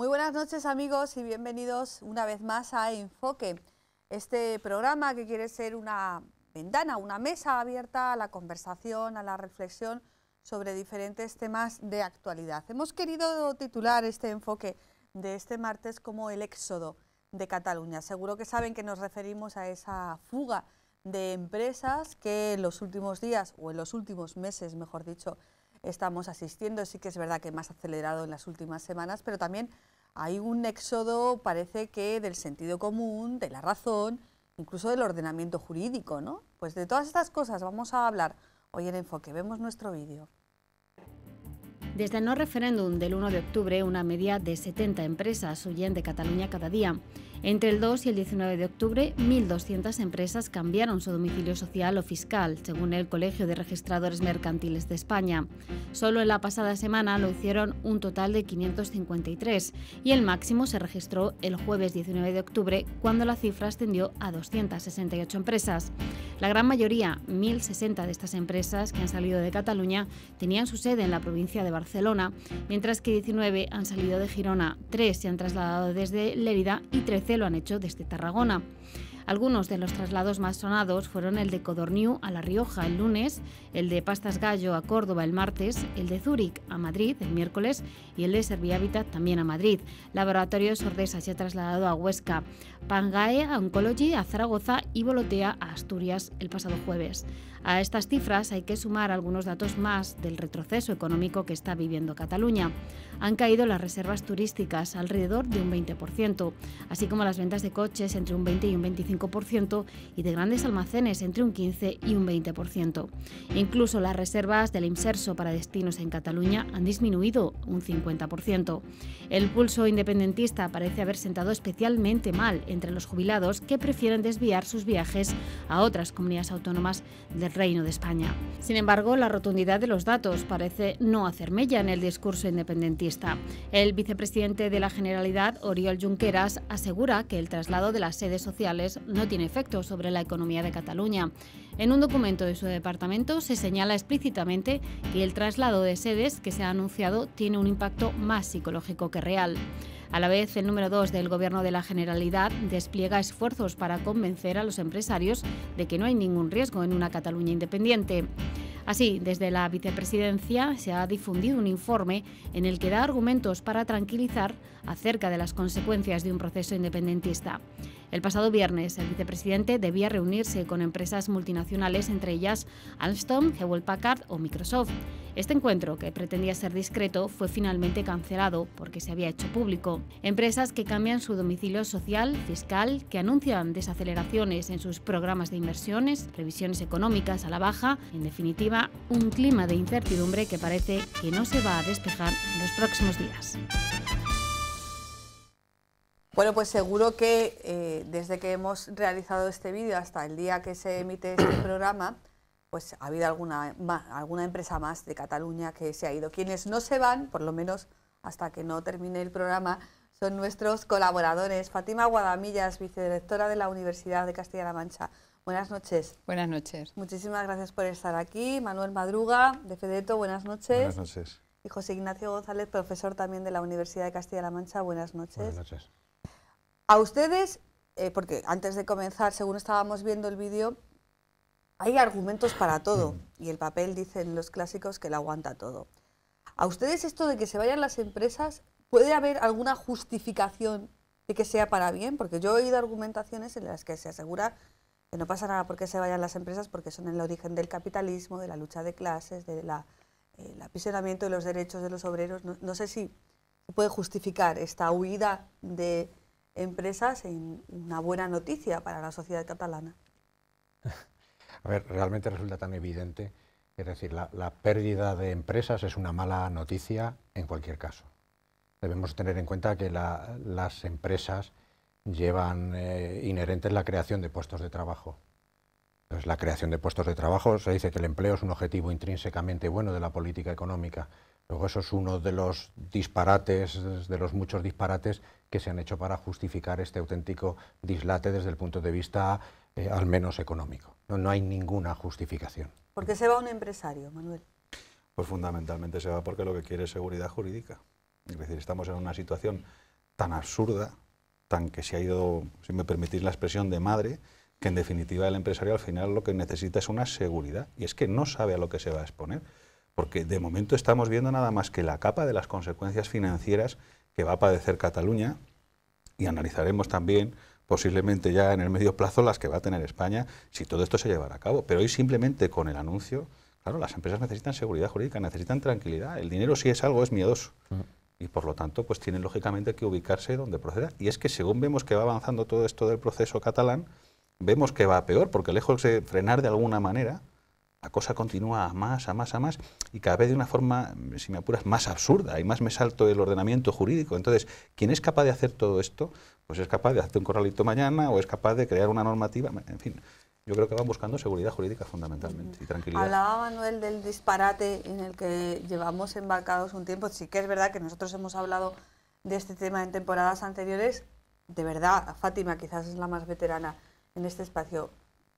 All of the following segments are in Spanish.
Muy buenas noches amigos y bienvenidos una vez más a Enfoque, este programa que quiere ser una ventana, una mesa abierta a la conversación, a la reflexión sobre diferentes temas de actualidad. Hemos querido titular este enfoque de este martes como el éxodo de Cataluña. Seguro que saben que nos referimos a esa fuga de empresas que en los últimos días, o en los últimos meses, mejor dicho, estamos asistiendo. Sí que es verdad que más acelerado en las últimas semanas, pero también hay un éxodo, parece que, del sentido común, de la razón, incluso del ordenamiento jurídico, ¿no? Pues de todas estas cosas vamos a hablar hoy en Enfoque. Vemos nuestro vídeo. Desde el no referéndum del 1 de octubre, una media de 70 empresas huyen de Cataluña cada día. Entre el 2 y el 19 de octubre, 1.200 empresas cambiaron su domicilio social o fiscal, según el Colegio de Registradores Mercantiles de España. Solo en la pasada semana lo hicieron un total de 553 y el máximo se registró el jueves 19 de octubre, cuando la cifra ascendió a 268 empresas. La gran mayoría, 1.060 de estas empresas que han salido de Cataluña, tenían su sede en la provincia de Barcelona, mientras que 19 han salido de Girona, 3 se han trasladado desde Lérida y 13 lo han hecho desde Tarragona. Algunos de los traslados más sonados fueron el de Codorniu a La Rioja el lunes, el de Pastas Gallo a Córdoba el martes, el de Zúrich a Madrid el miércoles y el de Servihabitat también a Madrid. Laboratorio de Sordesa se ha trasladado a Huesca, Pangae a Oncology a Zaragoza y Bolotea a Asturias el pasado jueves. A estas cifras hay que sumar algunos datos más del retroceso económico que está viviendo Cataluña han caído las reservas turísticas, alrededor de un 20%, así como las ventas de coches entre un 20 y un 25% y de grandes almacenes entre un 15 y un 20%. Incluso las reservas del Inserso para destinos en Cataluña han disminuido un 50%. El pulso independentista parece haber sentado especialmente mal entre los jubilados que prefieren desviar sus viajes a otras comunidades autónomas del Reino de España. Sin embargo, la rotundidad de los datos parece no hacer mella en el discurso independentista el vicepresidente de la Generalidad, Oriol Junqueras, asegura que el traslado de las sedes sociales no tiene efecto sobre la economía de Cataluña. En un documento de su departamento se señala explícitamente que el traslado de sedes que se ha anunciado tiene un impacto más psicológico que real. A la vez, el número 2 del Gobierno de la Generalidad despliega esfuerzos para convencer a los empresarios de que no hay ningún riesgo en una Cataluña independiente. Así, desde la vicepresidencia se ha difundido un informe en el que da argumentos para tranquilizar acerca de las consecuencias de un proceso independentista. El pasado viernes, el vicepresidente debía reunirse con empresas multinacionales, entre ellas Alstom, Hewlett Packard o Microsoft. Este encuentro, que pretendía ser discreto, fue finalmente cancelado porque se había hecho público. Empresas que cambian su domicilio social, fiscal, que anuncian desaceleraciones en sus programas de inversiones, previsiones económicas a la baja, en definitiva, un clima de incertidumbre que parece que no se va a despejar en los próximos días. Bueno, pues seguro que eh, desde que hemos realizado este vídeo hasta el día que se emite este programa, pues ha habido alguna, alguna empresa más de Cataluña que se ha ido. Quienes no se van, por lo menos hasta que no termine el programa, son nuestros colaboradores. Fátima Guadamillas, vicedirectora de la Universidad de Castilla-La Mancha. Buenas noches. Buenas noches. Muchísimas gracias por estar aquí. Manuel Madruga, de Fedeto, buenas noches. Buenas noches. Y José Ignacio González, profesor también de la Universidad de Castilla-La Mancha, buenas noches. Buenas noches. A ustedes, eh, porque antes de comenzar, según estábamos viendo el vídeo, hay argumentos para todo y el papel, dicen los clásicos, que lo aguanta todo. ¿A ustedes esto de que se vayan las empresas, puede haber alguna justificación de que sea para bien? Porque yo he oído argumentaciones en las que se asegura que no pasa nada porque se vayan las empresas porque son el origen del capitalismo, de la lucha de clases, del eh, apisonamiento de los derechos de los obreros. No, sé si se puede justificar esta huida de empresas en una buena noticia para la sociedad catalana. A ver, realmente resulta tan evidente, es decir, la, pérdida de empresas es una mala noticia en cualquier caso. Debemos tener en cuenta que las empresas llevan inherente eh, inherentes la creación de puestos de trabajo. Entonces, la creación de puestos de trabajo, se dice que el empleo es un objetivo intrínsecamente bueno de la política económica. Luego eso es uno de los disparates, de los muchos disparates que se han hecho para justificar este auténtico dislate desde el punto de vista eh, al menos económico. No, hay ninguna justificación. ¿Por qué se va un empresario, Manuel? Pues fundamentalmente se va porque lo que quiere es seguridad jurídica. Es decir, estamos en una situación tan absurda, tan que se ha ido, si me permitís la expresión, de madre, que en definitiva el empresario al final lo que necesita es una seguridad. Y es que no sabe a lo que se va a exponer. Porque de momento estamos viendo nada más que la capa de las consecuencias financieras que va a padecer Cataluña y analizaremos también posiblemente ya en el medio plazo las que va a tener España si todo esto se llevará a cabo. Pero hoy simplemente con el anuncio, claro, las empresas necesitan seguridad jurídica, necesitan tranquilidad. El dinero si es algo es miedoso. Mm. Y por lo tanto, pues tienen lógicamente que ubicarse donde proceda. Y es que según vemos que va avanzando todo esto del proceso catalán, vemos que va peor, porque lejos de frenar de alguna manera, la cosa continúa a más, a más, a más, y cada vez de una forma, si me apuras, más absurda y más me salto el ordenamiento jurídico. Entonces, ¿quién es capaz de hacer todo esto, pues es capaz de hacer un corralito mañana o es capaz de crear una normativa, en fin. Yo creo que van buscando seguridad jurídica fundamentalmente y tranquilidad. Hablaba Manuel del disparate en el que llevamos embarcados un tiempo. Sí que es verdad que nosotros hemos hablado de este tema en temporadas anteriores. De verdad, Fátima quizás es la más veterana en este espacio.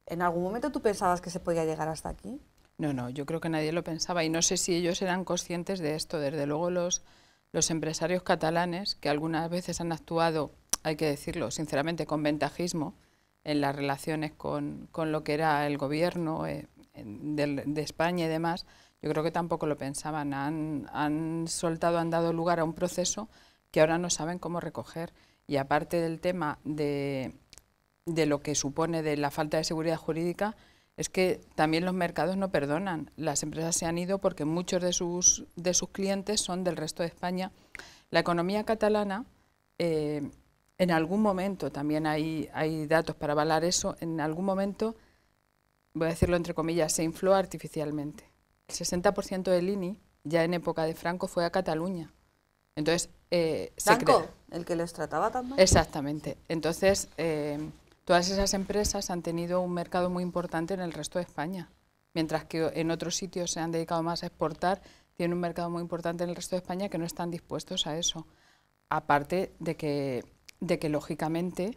¿En algún momento tú pensabas que se podía llegar hasta aquí? No, no, yo creo que nadie lo pensaba y no sé si ellos eran conscientes de esto. Desde luego los, los empresarios catalanes, que algunas veces han actuado hay que decirlo, sinceramente, con ventajismo en las relaciones con, lo que era el gobierno eh, de, España y demás, yo creo que tampoco lo pensaban. Han, soltado, han dado lugar a un proceso que ahora no saben cómo recoger. Y aparte del tema de, lo que supone de la falta de seguridad jurídica, es que también los mercados no perdonan. Las empresas se han ido porque muchos de sus, de sus clientes son del resto de España. La economía catalana eh, en algún momento, también hay, hay datos para avalar eso, en algún momento, voy a decirlo entre comillas, se infló artificialmente. El 60% del INI, ya en época de Franco, fue a Cataluña. Entonces, eh, Franco, el que les trataba también. Exactamente. Entonces, eh, todas esas empresas han tenido un mercado muy importante en el resto de España. Mientras que en otros sitios se han dedicado más a exportar, tienen un mercado muy importante en el resto de España que no están dispuestos a eso. Aparte de que de que lógicamente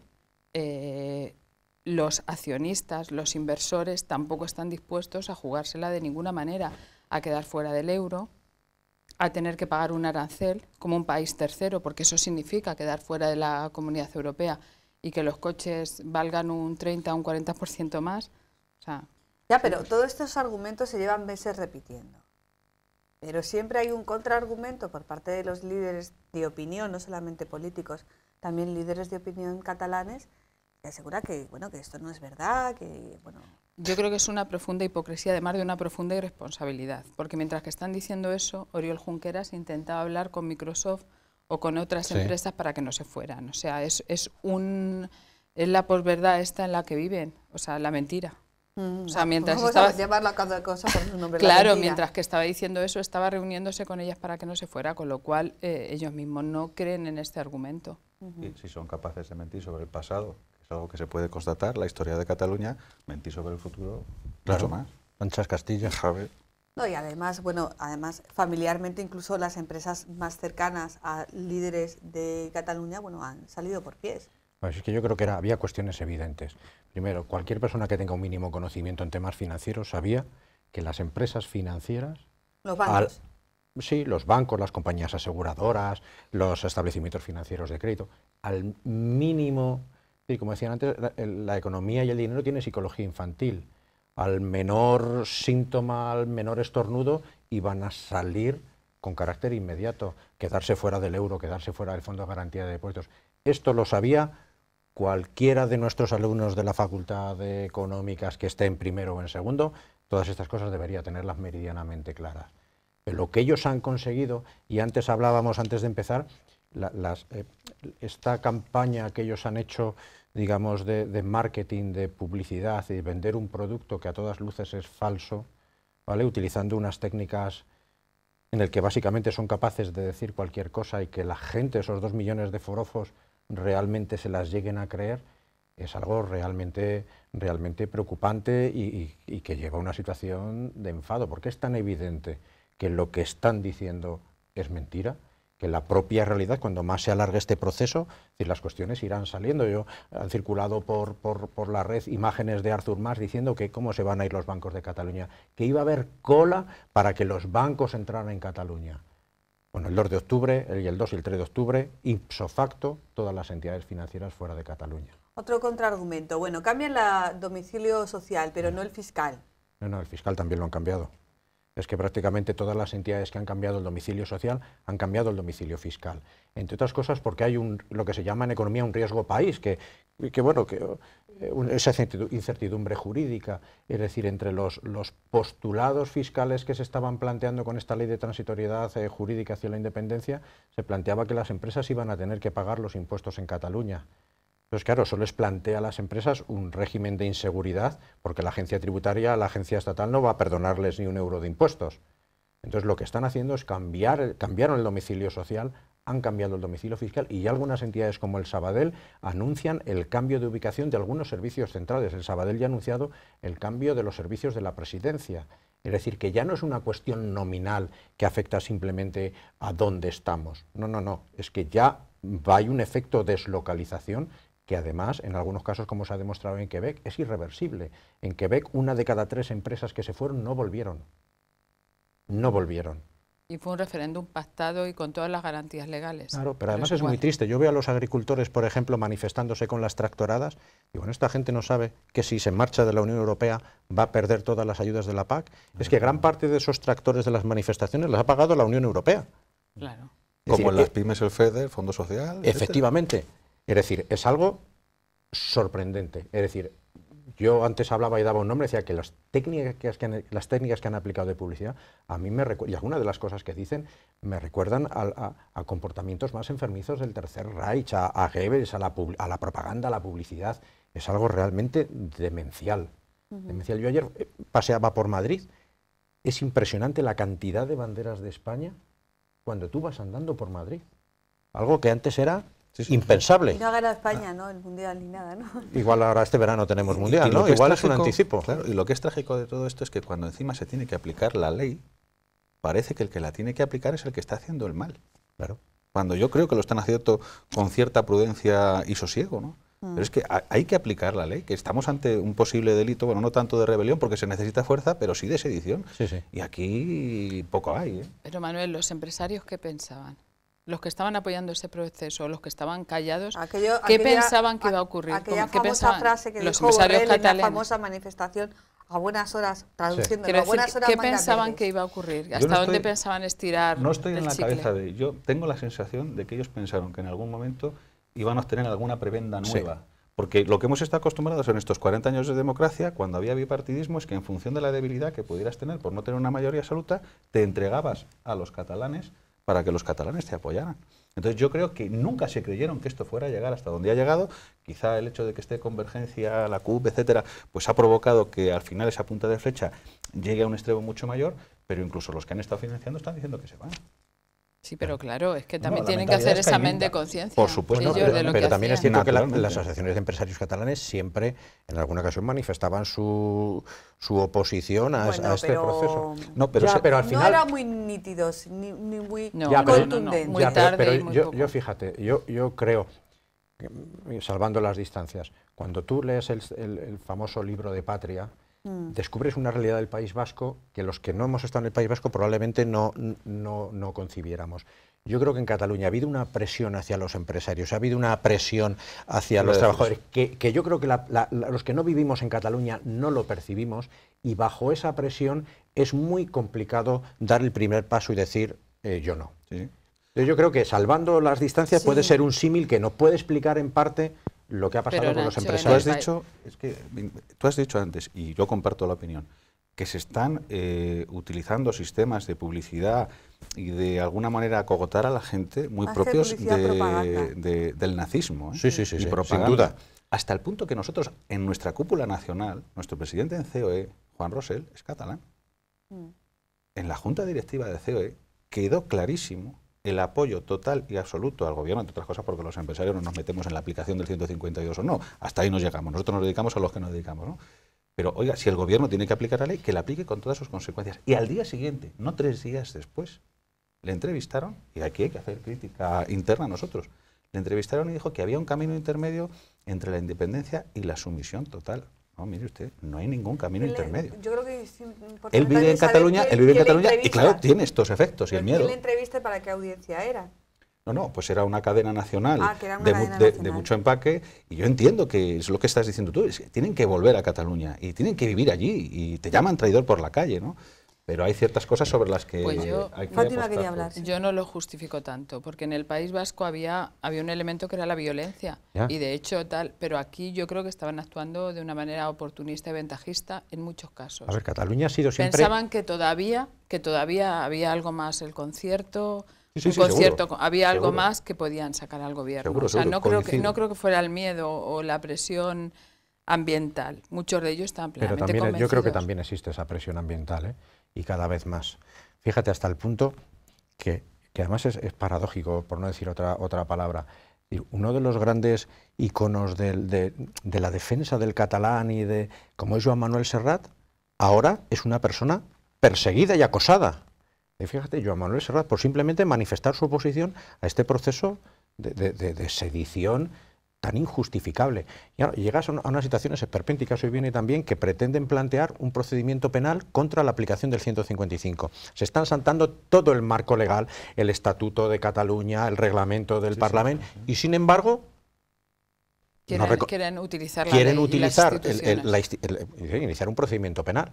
eh, los accionistas, los inversores tampoco están dispuestos a jugársela de ninguna manera, a quedar fuera del euro, a tener que pagar un arancel como un país tercero, porque eso significa quedar fuera de la comunidad europea y que los coches valgan un 30 o un 40% más. O sea, ya, pero todos estos argumentos se llevan meses repitiendo. Pero siempre hay un contraargumento por parte de los líderes de opinión, no solamente políticos, también líderes de opinión catalanes, que asegura que, bueno, que esto no es verdad, que... Bueno. Yo creo que es una profunda hipocresía, además de una profunda irresponsabilidad, porque mientras que están diciendo eso, Oriol Junqueras intentaba hablar con Microsoft o con otras empresas para que no se fueran. O sea, es, es, un, es la posverdad esta en la que viven, o sea, la mentira. Mm, o sea, mientras estaba... la cosa por nombre, claro, mientras que estaba diciendo eso, estaba reuniéndose con ellas para que no se fuera, con lo cual eh, ellos mismos no creen en este argumento si son capaces de mentir sobre el pasado, que es algo que se puede constatar, la historia de Cataluña, mentir sobre el futuro, claro. mucho más. Lanchas, Castilla. No, y además, bueno, además familiarmente incluso las empresas más cercanas a líderes de Cataluña, bueno, han salido por pies. es que yo creo que era, había cuestiones evidentes. Primero, cualquier persona que tenga un mínimo conocimiento en temas financieros sabía que las empresas financieras, los bancos, Sí, los bancos, las compañías aseguradoras, los establecimientos financieros de crédito. Al mínimo, y como decían antes, la, economía y el dinero tienen psicología infantil. Al menor síntoma, al menor estornudo, iban a salir con carácter inmediato, quedarse fuera del euro, quedarse fuera del Fondo de Garantía de Depósitos. Esto lo sabía cualquiera de nuestros alumnos de la Facultad de Económicas que esté en primero o en segundo, todas estas cosas debería tenerlas meridianamente claras. Eh, lo que ellos han conseguido, y antes hablábamos, antes de empezar, eh, esta campaña que ellos han hecho, digamos, de, marketing, de publicidad y vender un producto que a todas luces es falso, ¿vale? utilizando unas técnicas en el que básicamente son capaces de decir cualquier cosa y que la gente, esos dos millones de forofos, realmente se las lleguen a creer, es algo realmente, realmente preocupante y, y que lleva a una situación de enfado, porque es tan evidente que lo que están diciendo es mentira, que la propia realidad, cuando más se alargue este proceso, las cuestiones irán saliendo. Yo han circulado por, por, la red imágenes de Arthur Mas diciendo que cómo se van a ir los bancos de Cataluña, que iba a haber cola para que los bancos entraran en Cataluña. Bueno, el 2 de octubre, el, el 2 y el 3 de octubre, ipso facto, todas las entidades financieras fuera de Cataluña. Otro contraargumento. Bueno, cambian la domicilio social, pero mm. no el fiscal. No, no, el fiscal también lo han cambiado es que prácticamente todas las entidades que han cambiado el domicilio social han cambiado el domicilio fiscal. Entre otras cosas porque hay lo que se llama en economía un riesgo país, que, bueno, eh, esa incertidumbre jurídica, es decir, entre los, postulados fiscales que se estaban planteando con esta ley de transitoriedad eh, jurídica hacia la independencia, se planteaba que las empresas iban a tener que pagar los impuestos en Cataluña. Entonces, claro, eso les plantea a las empresas un régimen de inseguridad, porque la agencia tributaria, la agencia estatal no va a perdonarles ni un euro de impuestos. Entonces, lo que están haciendo es cambiar, cambiaron el domicilio social, han cambiado el domicilio fiscal y ya algunas entidades como el Sabadell anuncian el cambio de ubicación de algunos servicios centrales. El Sabadell ya ha anunciado el cambio de los servicios de la presidencia. Es decir, que ya no es una cuestión nominal que afecta simplemente a dónde estamos. No, no, no. Es que ya hay un efecto deslocalización que además, en algunos casos, como se ha demostrado en Quebec, es irreversible. En Quebec, una de cada tres empresas que se fueron no volvieron. No volvieron. Y fue un referéndum pactado y con todas las garantías legales. Claro, pero además es muy triste. Yo veo a los agricultores, por ejemplo, manifestándose con las tractoradas. Y bueno, esta gente no sabe que si se marcha de la Unión Europea va a perder todas las ayudas de la PAC. Es que gran parte de esos tractores de las manifestaciones las ha pagado la Unión Europea. Claro. Como en las eh, pymes, el FEDER, el Fondo Social. Efectivamente. Es decir, es algo sorprendente. Es decir, yo antes hablaba y daba un nombre, decía que las técnicas que han, las técnicas que han aplicado de publicidad, a mí me y algunas de las cosas que dicen, me recuerdan a, comportamientos más enfermizos del Tercer Reich, a, a la a la, propaganda, a la publicidad. Es algo realmente demencial. demencial. Yo ayer eh, paseaba por Madrid, es impresionante la cantidad de banderas de España cuando tú vas andando por Madrid. Algo que antes era Impensable. no ha España, ¿no? El mundial ni nada, ¿no? Igual ahora este verano tenemos mundial, ¿no? Igual es, un anticipo. Claro, y lo que es trágico de todo esto es que cuando encima se tiene que aplicar la ley, parece que el que la tiene que aplicar es el que está haciendo el mal. Claro. Cuando yo creo que lo están haciendo con cierta prudencia y sosiego, ¿no? Mm. Pero es que hay que aplicar la ley, que estamos ante un posible delito, bueno, no tanto de rebelión, porque se necesita fuerza, pero sí de sedición. Sí, sí. Y aquí poco hay. ¿eh? Pero Manuel, ¿los empresarios qué pensaban? los que estaban apoyando ese proceso, los que estaban callados, ¿qué pensaban que iba a ocurrir? Aquella ¿Qué frase que En la famosa manifestación a buenas horas, traduciendo a buenas horas. ¿Qué pensaban que iba a ocurrir? ¿Hasta dónde pensaban estirar? No estoy en la cabeza de Yo tengo la sensación de que ellos pensaron que en algún momento iban a obtener alguna prebenda nueva. Porque lo que hemos estado acostumbrados en estos 40 años de democracia, cuando había bipartidismo, es que en función de la debilidad que pudieras tener por no tener una mayoría absoluta, te entregabas a los catalanes para que los catalanes te apoyaran. Entonces yo creo que nunca se creyeron que esto fuera a llegar hasta donde ha llegado. Quizá el hecho de que esté Convergencia, la CUP, etcétera, pues ha provocado que al final esa punta de flecha llegue a un extremo mucho mayor, pero incluso los que han estado financiando están diciendo que se van. Sí, pero claro, es que también tienen que hacer examen de conciencia. Por supuesto, pero, también es cierto que las asociaciones de empresarios catalanes siempre, en alguna ocasión, manifestaban su, su oposición a, este proceso. No, pero, pero al final... No era muy nítidos, ni, muy contundentes. pero, yo, yo, fíjate, yo, yo creo, mm, salvando las distancias, cuando tú lees el, el famoso libro de Patria, Mm. descubres una realidad del País Vasco que los que no hemos estado en el País Vasco probablemente no, no, concibiéramos. Yo creo que en Cataluña ha habido una presión hacia los empresarios, ha habido una presión hacia los trabajadores, que, yo creo que los que no vivimos en Cataluña no lo percibimos y bajo esa presión es muy complicado dar el primer paso y decir eh, yo no. Yo creo que salvando las distancias puede ser un símil que nos puede explicar en parte lo que ha pasado con los empresarios. Tú has, dicho, es que, tú has dicho antes, y yo comparto la opinión, que se están eh, utilizando sistemas de publicidad y de alguna manera acogotar a la gente muy propios del nazismo. ¿eh? Sí, sí, sí, sin duda. Hasta el punto que nosotros, en nuestra cúpula nacional, nuestro presidente en COE, Juan Rosell, es catalán. Mm. En la junta directiva de COE quedó clarísimo el apoyo total y absoluto al gobierno, entre otras cosas porque los empresarios no nos metemos en la aplicación del 152 o no, hasta ahí nos llegamos, nosotros nos dedicamos a los que nos dedicamos, ¿no? Pero oiga, si el gobierno tiene que aplicar la ley, que la aplique con todas sus consecuencias. Y al día siguiente, no tres días después, le entrevistaron, y aquí hay que hacer crítica interna a nosotros, le entrevistaron y dijo que había un camino intermedio entre la independencia y la sumisión total. No, mire usted, no hay ningún camino intermedio. Yo creo que es importante él vive en Cataluña, él vive en Cataluña y claro, tiene estos efectos y el miedo. le entrevista para qué audiencia era? No, no, pues era una cadena nacional, ah, de, mucho empaque y yo entiendo que es lo que estás diciendo tú, es que tienen que volver a Cataluña y tienen que vivir allí y te llaman traidor por la calle, ¿no? pero hay ciertas cosas sobre las que pues yo, que pues hablar. Yo no lo justifico tanto, porque en el País Vasco había, había un elemento que era la violencia, y de hecho tal, pero aquí yo creo que estaban actuando de una manera oportunista y ventajista en muchos casos. A ver, Cataluña ha sido siempre... Pensaban que todavía, que todavía había algo más, el concierto... Sí, concierto, había algo más que podían sacar al gobierno. no creo, que, no creo que fuera el miedo o la presión ambiental. Muchos de ellos están plenamente Pero también, yo creo que también existe esa presión ambiental. ¿eh? y cada vez más. Fíjate hasta el punto que, además es, paradójico, por no decir otra, otra palabra. Uno de los grandes iconos de, la defensa del catalán y de, como es Joan Manuel Serrat, ahora es una persona perseguida y acosada. fíjate, Joan Manuel Serrat, por simplemente manifestar su oposición a este proceso de sedición tan injustificable. ahora, llegas a unas situaciones esperpénticas, hoy viene también, que pretenden plantear un procedimiento penal contra la aplicación del 155. Se están saltando todo el marco legal, el Estatuto de Cataluña, el reglamento del Parlamento, y sin embargo... Quieren, utilizar la Quieren utilizar, iniciar un procedimiento penal.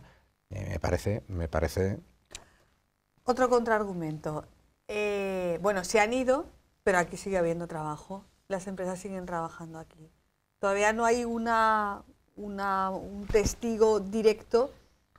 Eh, me parece... Me parece... Otro contraargumento. Eh, bueno, se han ido, pero aquí sigue habiendo trabajo las empresas siguen trabajando aquí. Todavía no hay una, un testigo directo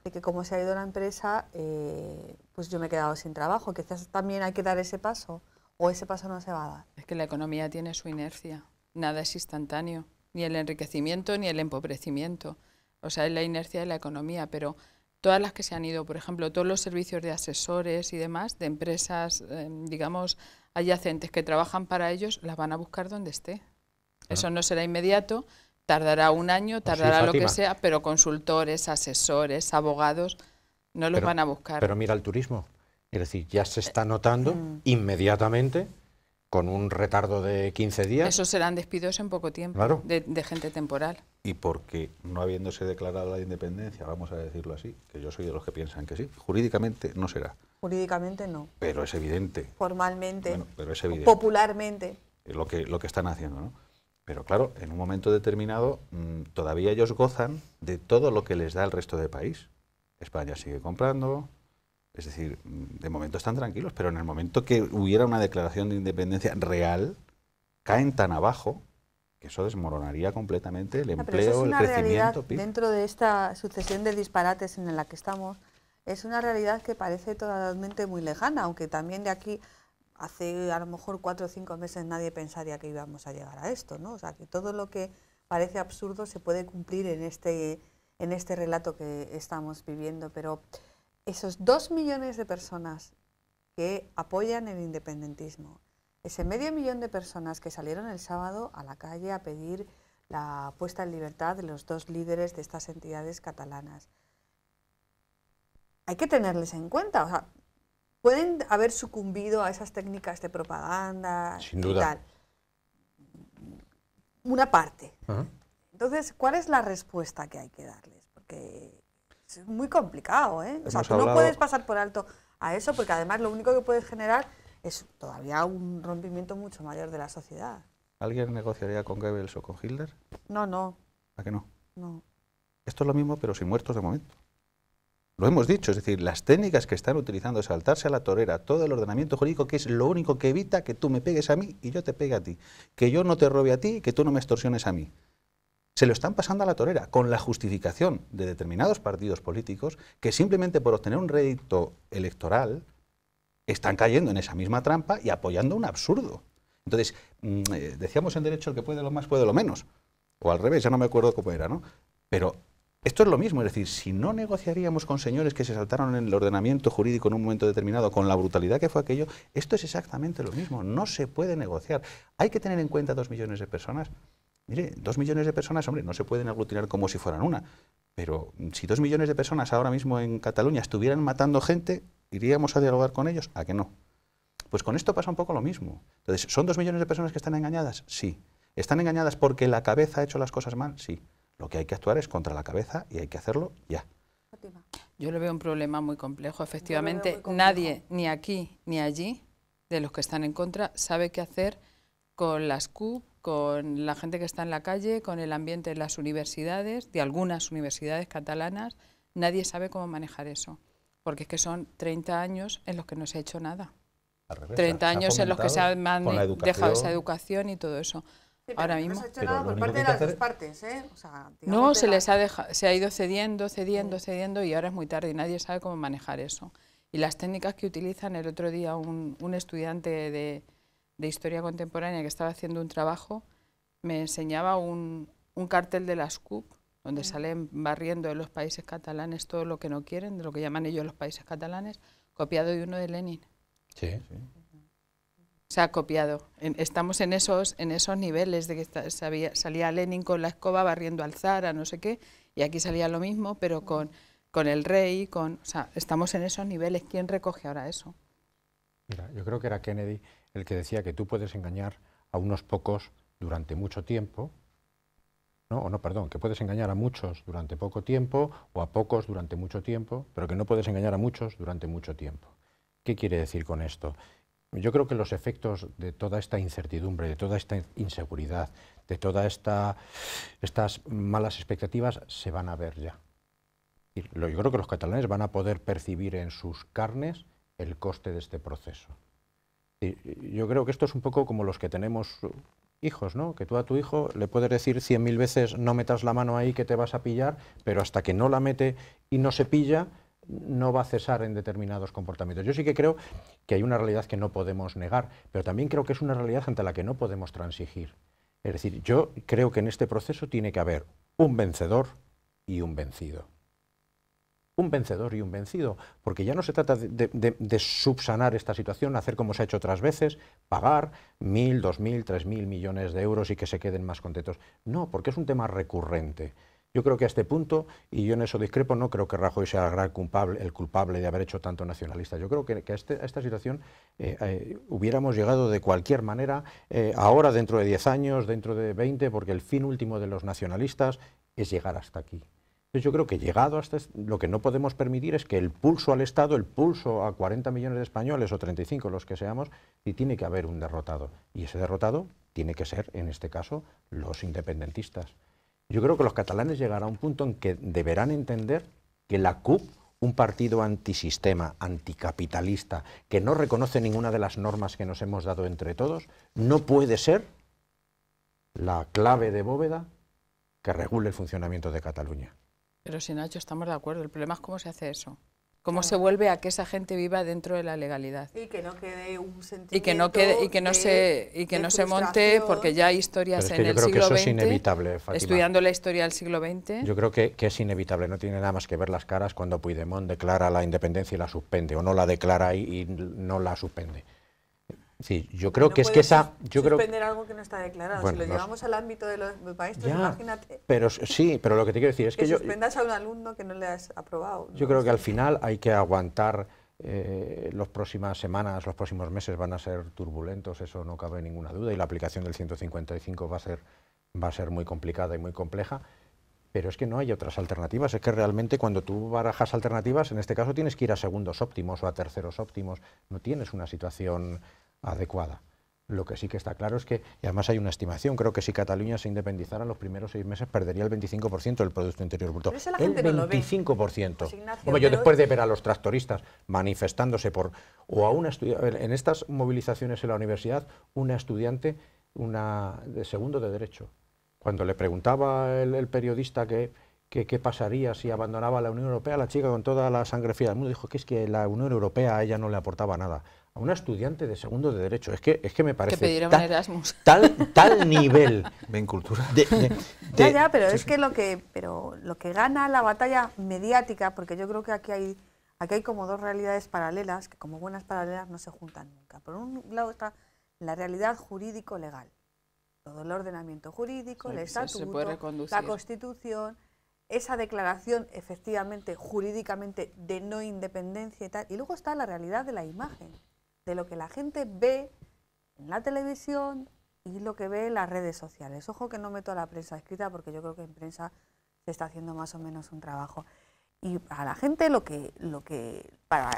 de que como se ha ido la empresa, eh, pues yo me he quedado sin trabajo. Quizás también hay que dar ese paso o ese paso no se va a dar. Es que la economía tiene su inercia, nada es instantáneo, ni el enriquecimiento ni el empobrecimiento. O sea, es la inercia de la economía, pero todas las que se han ido, por ejemplo, todos los servicios de asesores y demás, de empresas, eh, digamos, adyacentes que trabajan para ellos, las van a buscar donde esté. Ah. Eso no será inmediato, tardará un año, pues tardará lo que sea, pero consultores, asesores, abogados, no los van a buscar. Pero mira el turismo, es decir, ya se está notando eh, mm. inmediatamente con un retardo de 15 días. Esos serán despidos en poco tiempo de, de, gente temporal. Y porque no habiéndose declarado la independencia, vamos a decirlo así, que yo soy de los que piensan que sí, jurídicamente no será. Jurídicamente no. Pero es evidente. Formalmente. pero es evidente. Popularmente. Es lo que, lo que están haciendo, ¿no? Pero claro, en un momento determinado mm, todavía ellos gozan de todo lo que les da el resto del país. España sigue comprando, es decir, mm, de momento están tranquilos, pero en el momento que hubiera una declaración de independencia real, caen tan abajo que eso desmoronaría completamente el empleo, el crecimiento. dentro de esta sucesión de disparates en la que estamos, es una realidad que parece totalmente muy lejana, aunque también de aquí hace a lo mejor cuatro o cinco meses nadie pensaría que íbamos a llegar a esto, ¿no? O sea, que todo lo que parece absurdo se puede cumplir en este, en este relato que estamos viviendo, pero esos dos millones de personas que apoyan el independentismo, ese medio millón de personas que salieron el sábado a la calle a pedir la puesta en libertad de los dos líderes de estas entidades catalanas, hay que tenerles en cuenta. O sea, pueden haber sucumbido a esas técnicas de propaganda Sin duda. Una parte. Entonces, ¿cuál es la respuesta que hay que darles? Porque es muy complicado, ¿eh? o sea, no puedes pasar por alto a eso porque además lo único que puedes generar es todavía un rompimiento mucho mayor de la sociedad. ¿Alguien negociaría con Goebbels o con Hitler? No, no. ¿A qué no? No. Esto es lo mismo, pero sin muertos de momento. Lo hemos dicho, es decir, las técnicas que están utilizando, es saltarse a la torera, todo el ordenamiento jurídico, que es lo único que evita que tú me pegues a mí y yo te pegue a ti, que yo no te robe a ti y que tú no me extorsiones a mí. Se lo están pasando a la torera con la justificación de determinados partidos políticos que simplemente por obtener un rédito electoral están cayendo en esa misma trampa y apoyando un absurdo. Entonces, mm, eh, decíamos en derecho el que puede lo más puede lo menos, o al revés, ya no me acuerdo cómo era, ¿no? Pero esto es lo mismo, es decir, si no negociaríamos con señores que se saltaron en el ordenamiento jurídico en un momento determinado con la brutalidad que fue aquello, esto es exactamente lo mismo, no se puede negociar. Hay que tener en cuenta dos millones de personas. Mire, dos millones de personas, hombre, no se pueden aglutinar como si fueran una, pero si dos millones de personas ahora mismo en Cataluña estuvieran matando gente, ¿iríamos a dialogar con ellos? ¿A que no? Pues con esto pasa un poco lo mismo. Entonces, ¿son dos millones de personas que están engañadas? Sí. ¿Están engañadas porque la cabeza ha hecho las cosas mal? Sí. Lo que hay que actuar es contra la cabeza y hay que hacerlo ya. Yo le veo un problema muy complejo. Efectivamente, nadie, ni aquí ni allí, de los que están en contra, sabe qué hacer con las CUP, con la gente que está en la calle, con el ambiente de las universidades, de algunas universidades catalanas. Nadie sabe cómo manejar eso, porque es que son 30 años en los que no se ha hecho nada. 30 años en los que se ha dejado esa educación y todo eso mismo. No se ha por parte de las partes, ¿eh? no, se les ha se ha ido cediendo, cediendo, cediendo y ahora es muy tarde y nadie sabe cómo manejar eso. Y las técnicas que utilizan, el otro día un, estudiante de, historia contemporánea que estaba haciendo un trabajo me enseñaba un, cartel de las CUP donde salen barriendo de los países catalanes todo lo que no quieren, de lo que llaman ellos los países catalanes, copiado de uno de Lenin. Sí. sí se ha copiado. estamos en esos, en esos niveles de que salía Lenin con la escoba barriendo al Zara, no sé qué, y aquí salía lo mismo, pero con, con el rey, con, estamos en esos niveles. ¿Quién recoge ahora eso? Mira, yo creo que era Kennedy el que decía que tú puedes engañar a unos pocos durante mucho tiempo, ¿no? o no, perdón, que puedes engañar a muchos durante poco tiempo o a pocos durante mucho tiempo, pero que no puedes engañar a muchos durante mucho tiempo. ¿Qué quiere decir con esto? Yo creo que los efectos de toda esta incertidumbre, de toda esta inseguridad, de todas estas malas expectativas se van a ver ya. Yo creo que los catalanes van a poder percibir en sus carnes el coste de este proceso. Yo creo que esto es un poco como los que tenemos hijos, ¿no? Que tú a tu hijo le puedes decir cien mil veces no metas la mano ahí que te vas a pillar, pero hasta que no la mete y no se pilla, no va a cesar en determinados comportamientos. Yo sí que creo que hay una realidad que no podemos negar, pero también creo que es una realidad ante la que no podemos transigir. Es decir, yo creo que en este proceso tiene que haber un vencedor y un vencido. Un vencedor y un vencido, porque ya no se trata de, subsanar esta situación, hacer como se ha hecho otras veces, pagar mil, dos mil, tres mil millones de euros y que se queden más contentos. No, porque es un tema recurrente. Yo creo que a este punto, y yo en eso discrepo, no creo que Rajoy sea el, culpable, de haber hecho tanto nacionalista. Yo creo que, este, a, esta situación eh, eh, hubiéramos llegado de cualquier manera, eh, ahora dentro de 10 años, dentro de 20, porque el fin último de los nacionalistas es llegar hasta aquí. Entonces yo creo que llegado hasta lo que no podemos permitir es que el pulso al Estado, el pulso a 40 millones de españoles o 35, los que seamos, y tiene que haber un derrotado. Y ese derrotado tiene que ser, en este caso, los independentistas. Yo creo que los catalanes llegarán a un punto en que deberán entender que la CUP, un partido antisistema, anticapitalista, que no reconoce ninguna de las normas que nos hemos dado entre todos, no puede ser la clave de bóveda que regule el funcionamiento de Cataluña. Pero si Nacho, estamos de acuerdo. El problema es cómo se hace eso cómo se vuelve a que esa gente viva dentro de la legalidad. Y que no quede un sentimiento y que no quede, y que no se y que no se monte porque ya hay historias en yo el creo siglo que eso XX, es inevitable, estudiando la historia del siglo XX. Yo creo que, que, es inevitable, no tiene nada más que ver las caras cuando Puigdemont declara la independencia y la suspende o no la declara y no la suspende. Sí, yo pues creo que es que esa... Yo suspender creo, algo que no está declarado. si lo llevamos al ámbito de los maestros, imagínate... Pero, sí, pero lo que te quiero decir es que, que yo... suspendas a un alumno que no le has aprobado. Yo creo que al final hay que aguantar... Eh, las próximas semanas, los próximos meses van a ser turbulentos, eso no cabe ninguna duda, y la aplicación del 155 va a ser, va a ser muy complicada y muy compleja, pero es que no hay otras alternativas. Es que realmente cuando tú barajas alternativas, en este caso tienes que ir a segundos óptimos o a terceros óptimos. No tienes una situación adecuada. Lo que sí que está claro es que, y además hay una estimación, creo que si Cataluña se independizara en los primeros seis meses perdería el 25% del Producto Interior Bruto. yo después de ver a los tractoristas manifestándose por... o a una En estas movilizaciones en la universidad, una estudiante una de segundo de Derecho, cuando le preguntaba el, periodista que qué pasaría si abandonaba la Unión Europea, la chica con toda la sangre fría del mundo dijo que es que la Unión Europea a ella no le aportaba nada a una estudiante de segundo de Derecho. Es que, es que me parece... Tal, tal nivel... Ven cultura. De, ya, pero es que lo que, pero lo que gana la batalla mediática, porque yo creo que aquí hay, aquí hay como dos realidades paralelas, que como buenas paralelas no se juntan nunca. Por un lado está la realidad jurídico-legal. Todo el ordenamiento jurídico, el estatuto, la constitución, esa declaración efectivamente jurídicamente de no independencia y tal. Y luego está la realidad de la imagen de lo que la gente ve en la televisión y lo que ve en las redes sociales. Ojo que no meto a la prensa escrita porque yo creo que en prensa se está haciendo más o menos un trabajo. Y para la gente lo que, lo que para,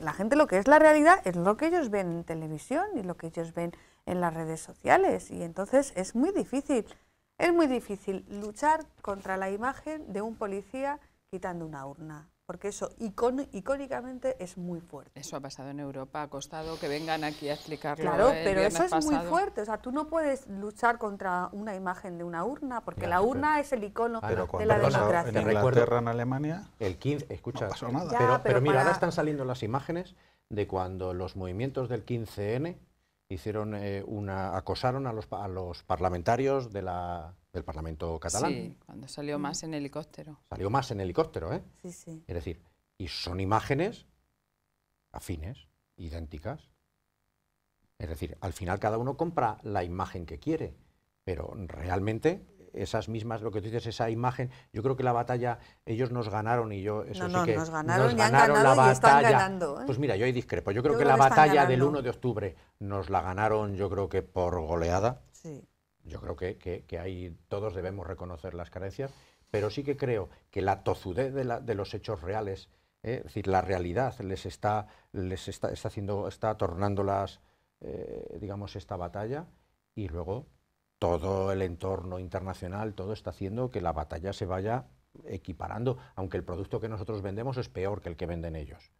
la gente lo que es la realidad es lo que ellos ven en televisión y lo que ellos ven en las redes sociales. Y entonces es muy difícil, es muy difícil luchar contra la imagen de un policía quitando una urna porque eso icónicamente es muy fuerte. Eso ha pasado en Europa, ha costado que vengan aquí a explicarlo. Claro, pero eso es muy fuerte, o sea, tú no puedes luchar contra una imagen de una urna, porque la urna es el icono de la democracia. En Inglaterra, en Alemania, el 15, escucha, pero, mira, ahora están saliendo las imágenes de cuando los movimientos del 15N hicieron eh, una acosaron a los, a los parlamentarios de la del Parlamento catalán. Sí, cuando salió mm. más en helicóptero. Salió más en helicóptero, ¿eh? Sí, sí. Es decir, y son imágenes afines, idénticas. Es decir, al final cada uno compra la imagen que quiere, pero realmente esas mismas, lo que tú dices, esa imagen, yo creo que la batalla, ellos nos ganaron y yo, eso sí que... nos ganaron, nos ganaron y han ganado la batalla. ¿eh? Pues mira, yo hay discrepo, yo creo que la batalla del 1 de octubre nos la ganaron, yo creo que por goleada. Sí. Yo creo que, ahí todos debemos reconocer las carencias, pero sí que creo que la tozudez de, los hechos reales, ¿eh? es decir, la realidad les está, les está, haciendo, está tornándolas, eh, digamos, esta batalla, y luego todo el entorno internacional, todo está haciendo que la batalla se vaya equiparando, aunque el producto que nosotros vendemos es peor que el que venden ellos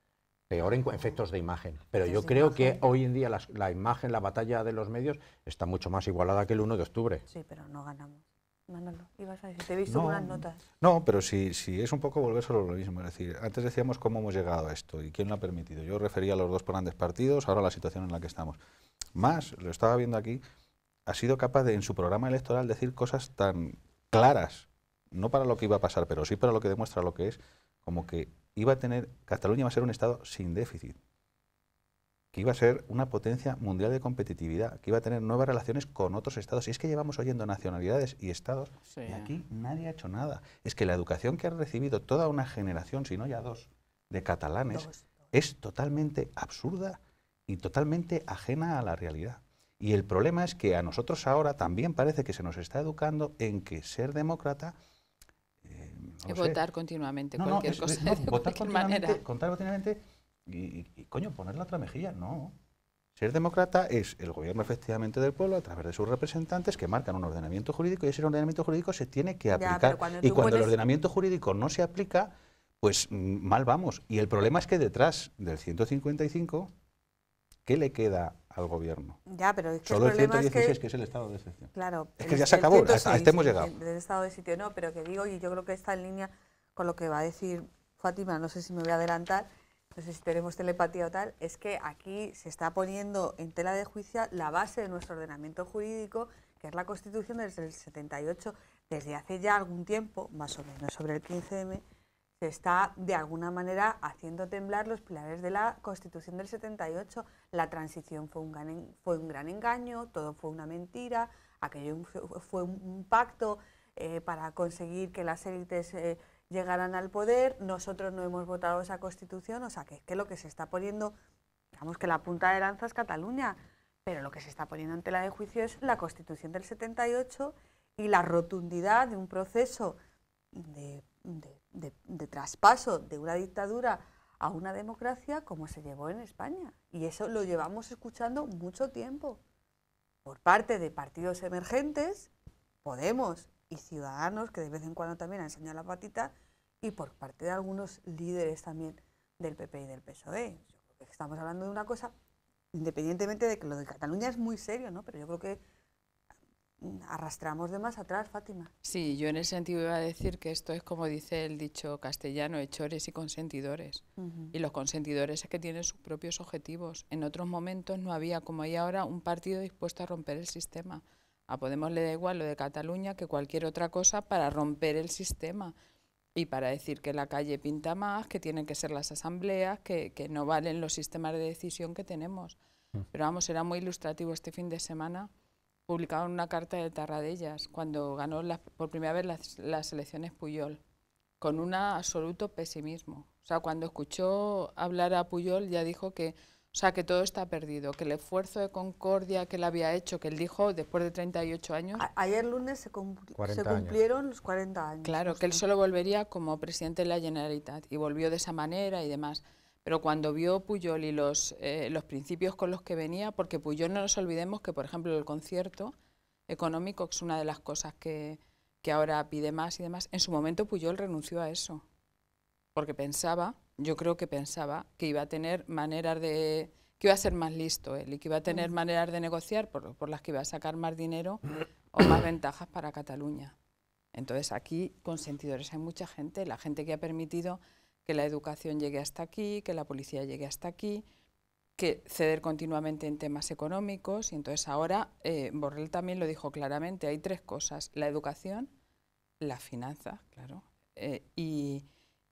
peor en efectos de imagen. Pero yo creo que hoy en día la imagen, la batalla de los medios está mucho más igualada que el 1 de octubre. Sí, pero no ganamos. Manolo, ibas a te he visto no, unas notas. No, pero si es un poco volver solo lo mismo. Es decir, antes decíamos cómo hemos llegado a esto y quién lo ha permitido. Yo refería a los dos grandes partidos, ahora la situación en la que estamos. Más, lo estaba viendo aquí, ha sido capaz de en su programa electoral decir cosas tan claras, no para lo que iba a pasar, pero sí para lo que demuestra lo que es, como que a tener, Cataluña iba a ser un Estado sin déficit, que iba a ser una potencia mundial de competitividad, que iba a tener nuevas relaciones con otros estados. Y es que llevamos oyendo nacionalidades y estados y aquí nadie ha hecho nada. Es que la educación que ha recibido toda una generación, si no ya dos, de catalanes es totalmente absurda y totalmente ajena a la realidad. Y el problema es que a nosotros ahora también parece que se nos está educando en que ser demócrata votar continuamente cualquier cosa. De cualquier manera. contar continuamente y, coño, poner la otra mejilla, no. Ser demócrata es el gobierno efectivamente del pueblo a través de sus representantes que marcan un ordenamiento jurídico y ese ordenamiento jurídico se tiene que aplicar. y cuando el ordenamiento jurídico no se aplica, pues mm, mal vamos. Y el problema es que detrás del 155 ¿Qué le queda al gobierno? Ya, pero es que Solo el, 116, que, es el estado de excepción. Claro. Es que ya se acabó, hasta, este hemos llegado. del estado de sitio, no, pero que digo, y yo creo que está en línea con lo que va a decir Fátima, no sé si me voy a adelantar, no sé si tenemos telepatía o tal, es que aquí se está poniendo en tela de juicio la base de nuestro ordenamiento jurídico, que es la Constitución desde el 78, desde hace ya algún tiempo, más o menos sobre el 15M, se está de alguna manera haciendo temblar los pilares de la Constitución del 78. La transición fue un gran, fue un gran engaño, todo fue una mentira, aquello fue un, pacto eh, para conseguir que las élites eh, llegaran al poder. Nosotros no hemos votado esa Constitución, o sea que, que lo que se está poniendo, digamos que la punta de lanza es Cataluña, pero lo que se está poniendo ante la de juicio es la Constitución del 78 y la rotundidad de un proceso de de, traspaso de una dictadura a una democracia como se llevó en España. Y eso lo llevamos escuchando mucho tiempo por parte de partidos emergentes, Podemos y Ciudadanos, que de vez en cuando también han enseñado la patita, y por parte de algunos líderes también del PP y del PSOE. estamos hablando de una cosa, independientemente de que lo de Cataluña es muy serio, ¿no? pero yo creo que arrastramos de más atrás, Fátima. Sí, yo en ese sentido iba a decir que esto es como dice el dicho castellano, hechores y consentidores. Y los consentidores es que tienen sus propios objetivos. En otros momentos no había, como hay ahora, un partido dispuesto a romper el sistema. A Podemos le da igual lo de Cataluña que cualquier otra cosa para romper el sistema y para decir que la calle pinta más, que tienen que ser las asambleas, que, no valen los sistemas de decisión que tenemos. Mm. Pero vamos, era muy ilustrativo este fin de semana publicaron una carta de Tarradellas cuando ganó por primera vez las, elecciones Puyol, con un absoluto pesimismo. O sea, cuando escuchó hablar a Puyol ya dijo que, o sea, que todo está perdido, que el esfuerzo de concordia que él había hecho, que él dijo después de 38 años... ayer lunes se, cumplieron los 40 años. Claro, que él solo volvería como presidente de la Generalitat y volvió de esa manera y demás pero cuando vio Puyol y los, eh, los principios con los que venía, porque Puyol no nos olvidemos que, por ejemplo, el concierto económico es una de las cosas que, que ahora pide más y demás, en su momento Puyol renunció a eso, porque pensaba, yo creo que pensaba, que iba a tener maneras de que iba a ser más listo él y que iba a tener mm. maneras de negociar por, por las que iba a sacar más dinero o más ventajas para Cataluña. Entonces aquí consentidores hay mucha gente, la gente que ha permitido que la educación llegue hasta aquí, que la policía llegue hasta aquí, que ceder continuamente en temas económicos. Y entonces ahora eh, Borrell también lo dijo claramente, hay tres cosas, la educación, la finanza, claro, eh, y,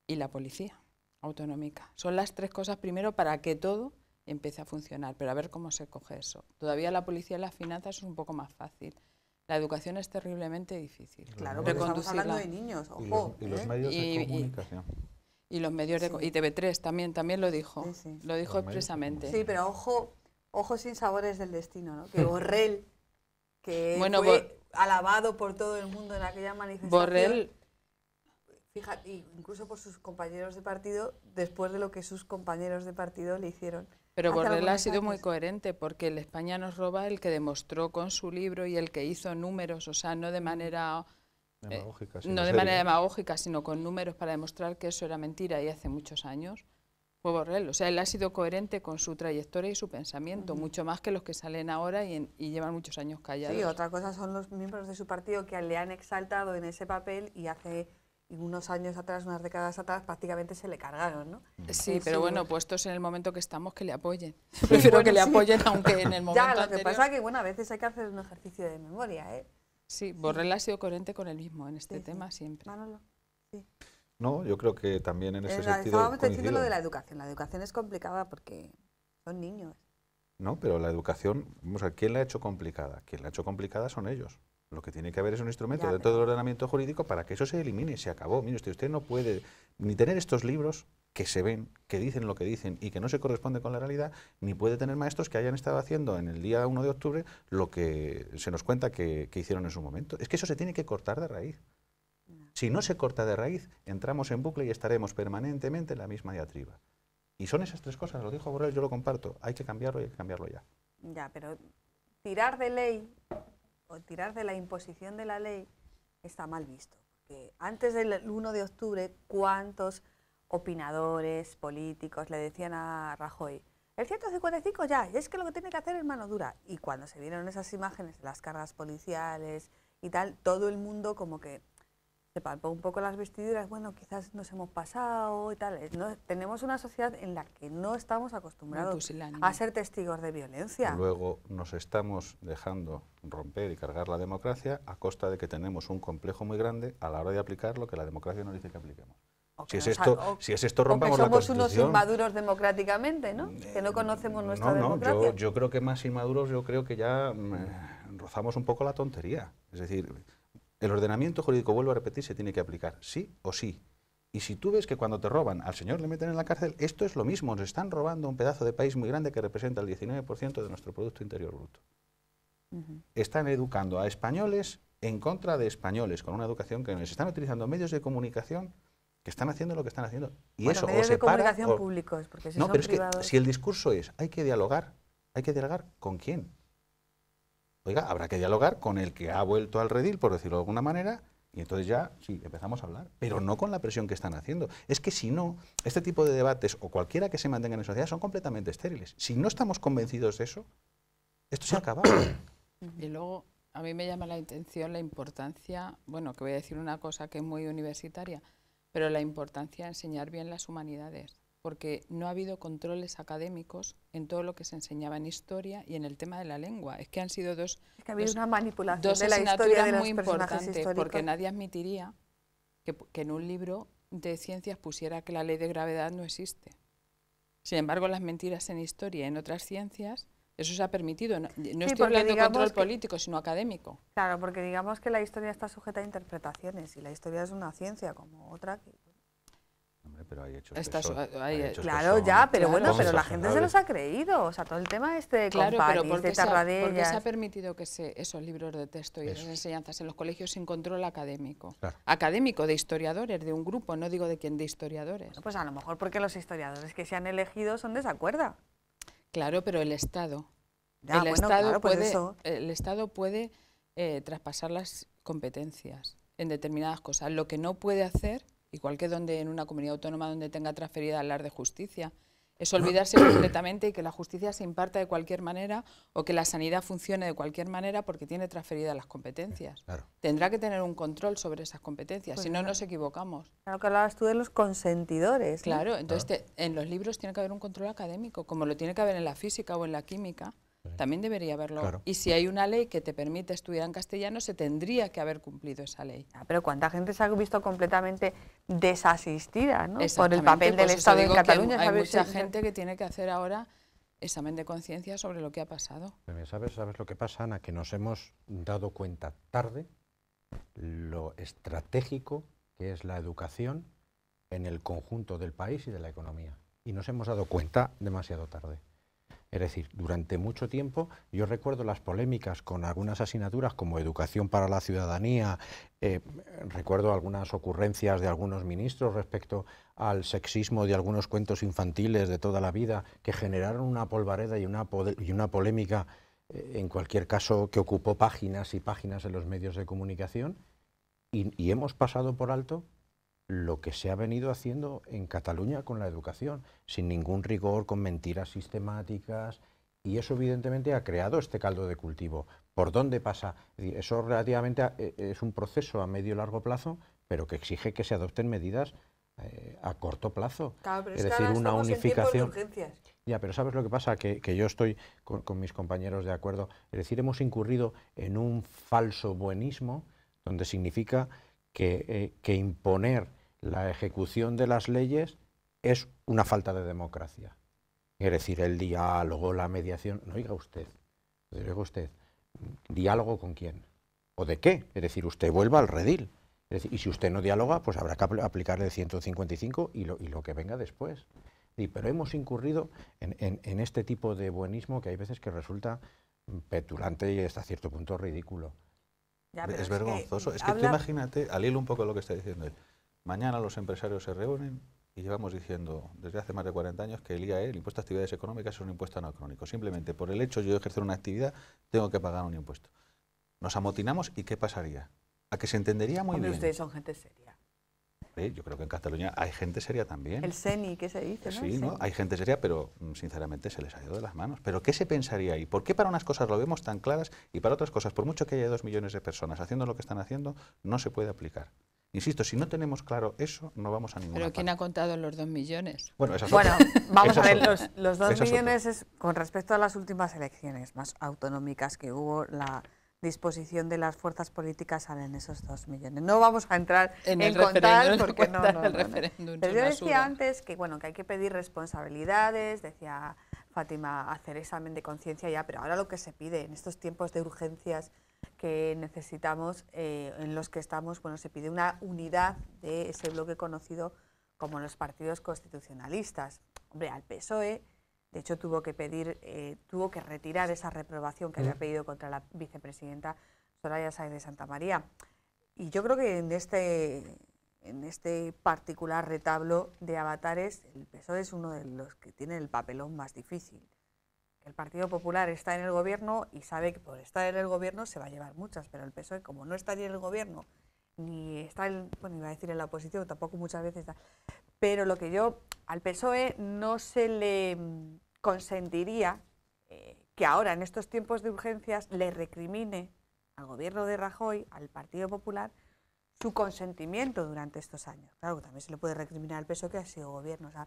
y la policía autonómica. Son las tres cosas primero para que todo empiece a funcionar, pero a ver cómo se coge eso. Todavía la policía y las finanzas es un poco más fácil. La educación es terriblemente difícil. Claro, porque estamos hablando de niños, ojo. Y los, ¿eh? medios de comunicación y los medios y TV3 también también lo dijo lo dijo expresamente sí pero ojo ojo sin sabores del destino ¿no? que Borrell que fue alabado por todo el mundo en aquella manifestación Borrell fíjate incluso por sus compañeros de partido después de lo que sus compañeros de partido le hicieron pero Borrell ha sido muy coherente porque el España nos roba el que demostró con su libro y el que hizo números o sea no de manera no, de manera demagógica, sino con números para demostrar que eso era mentira y hace muchos años, fue Borrell. O sea, él ha sido coherente con su trayectoria y su pensamiento, mucho más que los que salen ahora y, llevan muchos años callados. Sí, otra cosa son los miembros de su partido que le han exaltado en ese papel y hace unos años atrás, unas décadas atrás, prácticamente se le cargaron, Sí, pero bueno, puestos en el momento que estamos, que le apoyen. Prefiero que le apoyen, aunque en el momento Ya, lo que pasa es que, bueno, a veces hay que hacer un ejercicio de memoria, ¿eh? Sí, Borrell ha sido coherente con él mismo en este tema siempre. No, yo creo que también en ese sentido. Eh, sentido. Estábamos diciendo lo de la educación. La educación es complicada porque son niños. No, pero la educación, vamos ¿quién la ha hecho complicada? Quien la ha hecho complicada son ellos. Lo que tiene que haber es un instrumento de dentro del ordenamiento jurídico para que eso se elimine, se acabó. Mire usted no puede ni tener estos libros, que se ven, que dicen lo que dicen y que no se corresponde con la realidad, ni puede tener maestros que hayan estado haciendo en el día 1 de octubre lo que se nos cuenta que, hicieron en su momento. Es que eso se tiene que cortar de raíz. Si no se corta de raíz, entramos en bucle y estaremos permanentemente en la misma diatriba. Y son esas tres cosas, lo dijo Borrell, yo lo comparto. Hay que cambiarlo y hay que cambiarlo ya. Ya, pero tirar de ley o tirar de la imposición de la ley está mal visto. Porque antes del 1 de octubre, ¿cuántos opinadores, políticos, le decían a Rajoy, el 155 ya, es que lo que tiene que hacer es mano dura. Y cuando se vieron esas imágenes de las cargas policiales y tal, todo el mundo como que se palpó un poco las vestiduras, bueno, quizás nos hemos pasado y tal. No, tenemos una sociedad en la que no estamos acostumbrados a ser testigos de violencia. Luego nos estamos dejando romper y cargar la democracia a costa de que tenemos un complejo muy grande a la hora de aplicar lo que la democracia nos dice que apliquemos si es esto, o, si es esto rompamos somos unos inmaduros democráticamente, ¿no? que no conocemos mm, nuestra no, no, Yo, creo que más inmaduros, yo creo que ya mm, rozamos un poco la tontería. Es decir, el ordenamiento jurídico, vuelvo a repetir, se tiene que aplicar sí o sí. Y si tú ves que cuando te roban al señor le meten en la cárcel, esto es lo mismo, nos están robando un pedazo de país muy grande que representa el 19% de nuestro Producto Interior Bruto. Están educando a españoles en contra de españoles, con una educación que les están utilizando medios de comunicación que están haciendo lo que están haciendo. Y eso o se de comunicación si no, pero es que si el discurso es hay que dialogar, hay que dialogar con quién. Oiga, habrá que dialogar con el que ha vuelto al redil, por decirlo de alguna manera, y entonces ya, sí, empezamos a hablar, pero no con la presión que están haciendo. Es que si no, este tipo de debates o cualquiera que se mantenga en la sociedad son completamente estériles. Si no estamos convencidos de eso, esto se acaba. Y luego, a mí me llama la atención la importancia, bueno, que voy a decir una cosa que es muy universitaria, pero la importancia de enseñar bien las humanidades, porque no ha habido controles académicos en todo lo que se enseñaba en historia y en el tema de la lengua. Es que han sido dos, ha una manipulación de la historia muy importantes, porque nadie admitiría que, que en un libro de ciencias pusiera que la ley de gravedad no existe. Sin embargo, las mentiras en historia y en otras ciencias eso se ha permitido. No, estoy hablando de control político, sino académico. Claro, porque digamos que la historia está sujeta a interpretaciones y la historia es una ciencia como otra. Hombre, pero hay hechos, Claro, ya, pero bueno, pero la gente se los ha creído. O sea, todo el tema este de claro, de Tarradellas... Este se ha, se ha permitido que se, esos libros de texto y esas enseñanzas en los colegios sin control académico. Académico, de historiadores, de un grupo, no digo de quién, de historiadores. pues a lo mejor porque los historiadores que se han elegido son de esa Claro, pero el Estado. Ah, pues el, Estado puede, eh, traspasar las competencias en determinadas cosas. Lo que no puede hacer, igual que donde en una comunidad autónoma donde tenga transferida la de justicia, es olvidarse completamente y que la justicia se imparta de cualquier manera o que la sanidad funcione de cualquier manera porque tiene transferidas las competencias. Tendrá que tener un control sobre esas competencias, si no pues nos equivocamos. Claro que hablabas tú de los consentidores. Claro, entonces en los libros tiene que haber un control académico, como lo tiene que haber en la física o en la química también debería haberlo. Y si hay una ley que te permite estudiar en castellano, se tendría que haber cumplido esa ley. Ah, pero cuánta gente se ha visto completamente desasistida por el papel del Estado en Cataluña. Hay, mucha gente que tiene que hacer ahora examen de conciencia sobre lo que ha pasado. ¿Sabes lo que pasa, Ana? Que nos hemos dado cuenta tarde lo estratégico que es la educación en el conjunto del país y de la economía. Y nos hemos dado cuenta demasiado tarde. Es decir, durante mucho tiempo yo recuerdo las polémicas con algunas asignaturas como Educación para la Ciudadanía, eh, recuerdo algunas ocurrencias de algunos ministros respecto al sexismo de algunos cuentos infantiles de toda la vida que generaron una polvareda y una, y una polémica, eh, en cualquier caso, que ocupó páginas y páginas en los medios de comunicación. y hemos pasado por alto lo que se ha venido haciendo en Cataluña con la educación, sin ningún rigor, con mentiras sistemáticas, y eso evidentemente ha creado este caldo de cultivo. ¿Por dónde pasa? Eso relativamente e, es un proceso a medio y largo plazo, pero que exige que se adopten medidas eh, a corto plazo. es, decir, una unificación. ya, pero ¿sabes lo que pasa? Que, yo estoy con, mis compañeros de acuerdo. Es decir, hemos incurrido en un falso buenismo, donde significa que eh, imponer la ejecución de las leyes es una falta de democracia. Es decir, el diálogo, la mediación. No oiga usted, oiga usted, ¿diálogo con quién? ¿O de qué? Es decir, usted vuelva al redil. y si usted no dialoga, pues habrá que aplicar aplicarle el 155 y lo, y lo que venga después. pero hemos incurrido en, este tipo de buenismo que hay veces que resulta petulante y hasta cierto punto ridículo. es, vergonzoso. es que tú imagínate, al hilo un poco de lo que está diciendo él, Mañana los empresarios se reúnen y llevamos diciendo desde hace más de 40 años que el IAE, el impuesto a actividades económicas, es un impuesto anacrónico. Simplemente por el hecho de yo ejercer una actividad, tengo que pagar un impuesto. Nos amotinamos y ¿qué pasaría? A que se entendería muy bien. ustedes son gente seria. yo creo que en Cataluña hay gente seria también. El CENI, ¿qué se dice? Sí, ¿no? hay gente seria, pero mm, sinceramente se les ha ido de las manos. ¿Pero qué se pensaría ahí? ¿Por qué para unas cosas lo vemos tan claras y para otras cosas, por mucho que haya dos millones de personas haciendo lo que están haciendo, no se puede aplicar? Insisto, si no tenemos claro eso, no vamos a ninguna ¿Pero quién ha contado los dos millones? Bueno, vamos a ver, los, dos millones es con respecto a las últimas elecciones más autonómicas que hubo, la disposición de las fuerzas políticas en esos dos millones. No vamos a entrar en, contar porque no, no, Pero yo decía antes que bueno que hay que pedir responsabilidades, decía Fátima hacer examen de conciencia ya, pero ahora lo que se pide en estos tiempos de urgencias que necesitamos, eh, en los que estamos, bueno, se pide una unidad de ese bloque conocido como los partidos constitucionalistas. Hombre, al PSOE, de hecho, tuvo que pedir, eh, tuvo que retirar esa reprobación que había mm. pedido contra la vicepresidenta Soraya Sáenz de Santa María. Y yo creo que en este, en este particular retablo de avatares, el PSOE es uno de los que tiene el papelón más difícil el Partido Popular está en el gobierno y sabe que por estar en el gobierno se va a llevar muchas, pero el PSOE, como no está en el gobierno, ni está, bueno, iba a decir en la oposición, tampoco muchas veces está, pero lo que yo, al PSOE no se le mm, consentiría eh, que ahora, en estos tiempos de urgencias, le recrimine al gobierno de Rajoy, al Partido Popular, su consentimiento durante estos años. Claro también se le puede recriminar al PSOE que ha sido gobierno. sea,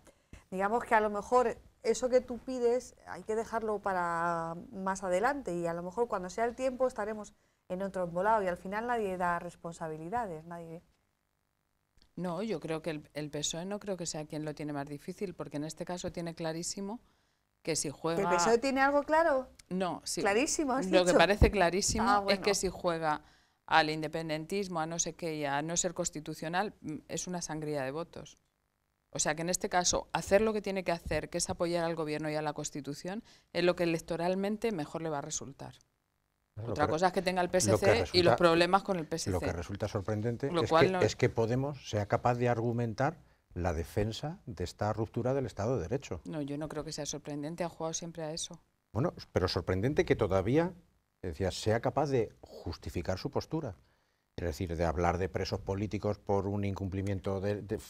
digamos que a lo mejor eso que tú pides hay que dejarlo para más adelante y a lo mejor cuando sea el tiempo estaremos en otro embolado y al final nadie da responsabilidades, nadie... No, yo creo que el, PSOE no creo que sea quien lo tiene más difícil, porque en este caso tiene clarísimo que si juega... ¿El PSOE tiene algo claro? No, sí. Clarísimo, Lo que parece clarísimo ah, es que si juega al independentismo, a no sé qué a no ser constitucional, mm, es una sangría de votos. O sea que en este caso, hacer lo que tiene que hacer, que es apoyar al gobierno y a la Constitución, es lo que electoralmente mejor le va a resultar. Otra cosa es que tenga el PSC y los problemas con el PSC. Lo que resulta sorprendente es que, es, que, Podemos sea capaz de argumentar la defensa de esta ruptura del Estado de Derecho. No, yo no creo que sea sorprendente, ha jugado siempre a eso. Bueno, pero sorprendente que todavía sea capaz de justificar su postura. Es decir, de hablar de presos políticos por un incumplimiento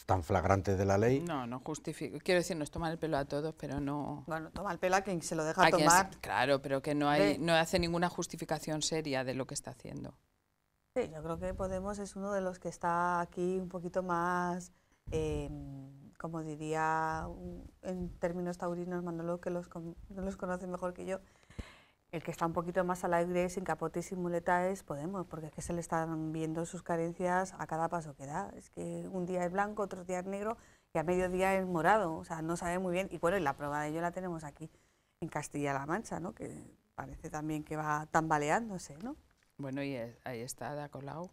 tan flagrante de la ley. No, no justifico. Quiero decir, nos toma el pelo a todos, pero no. Bueno, toma el pelo a quien se lo deja tomar. claro, pero que no hay, no hace ninguna justificación seria de lo que está haciendo. Sí, yo creo que Podemos es uno de los que está aquí un poquito más, em, como diría en términos taurinos Manolo, que los, los conoce mejor que yo, el que está un poquito más al aire sin capotes y muleta Podemos, porque es que se le están viendo sus carencias a cada paso que da. Es que un día es blanco, otro día es negro y a mediodía es morado. O sea, no sabe muy bien. Y bueno, y la prueba de ello la tenemos aquí, en Castilla-La Mancha, ¿no? que parece también que va tambaleándose. ¿no? Bueno, y ahí está Dacolau,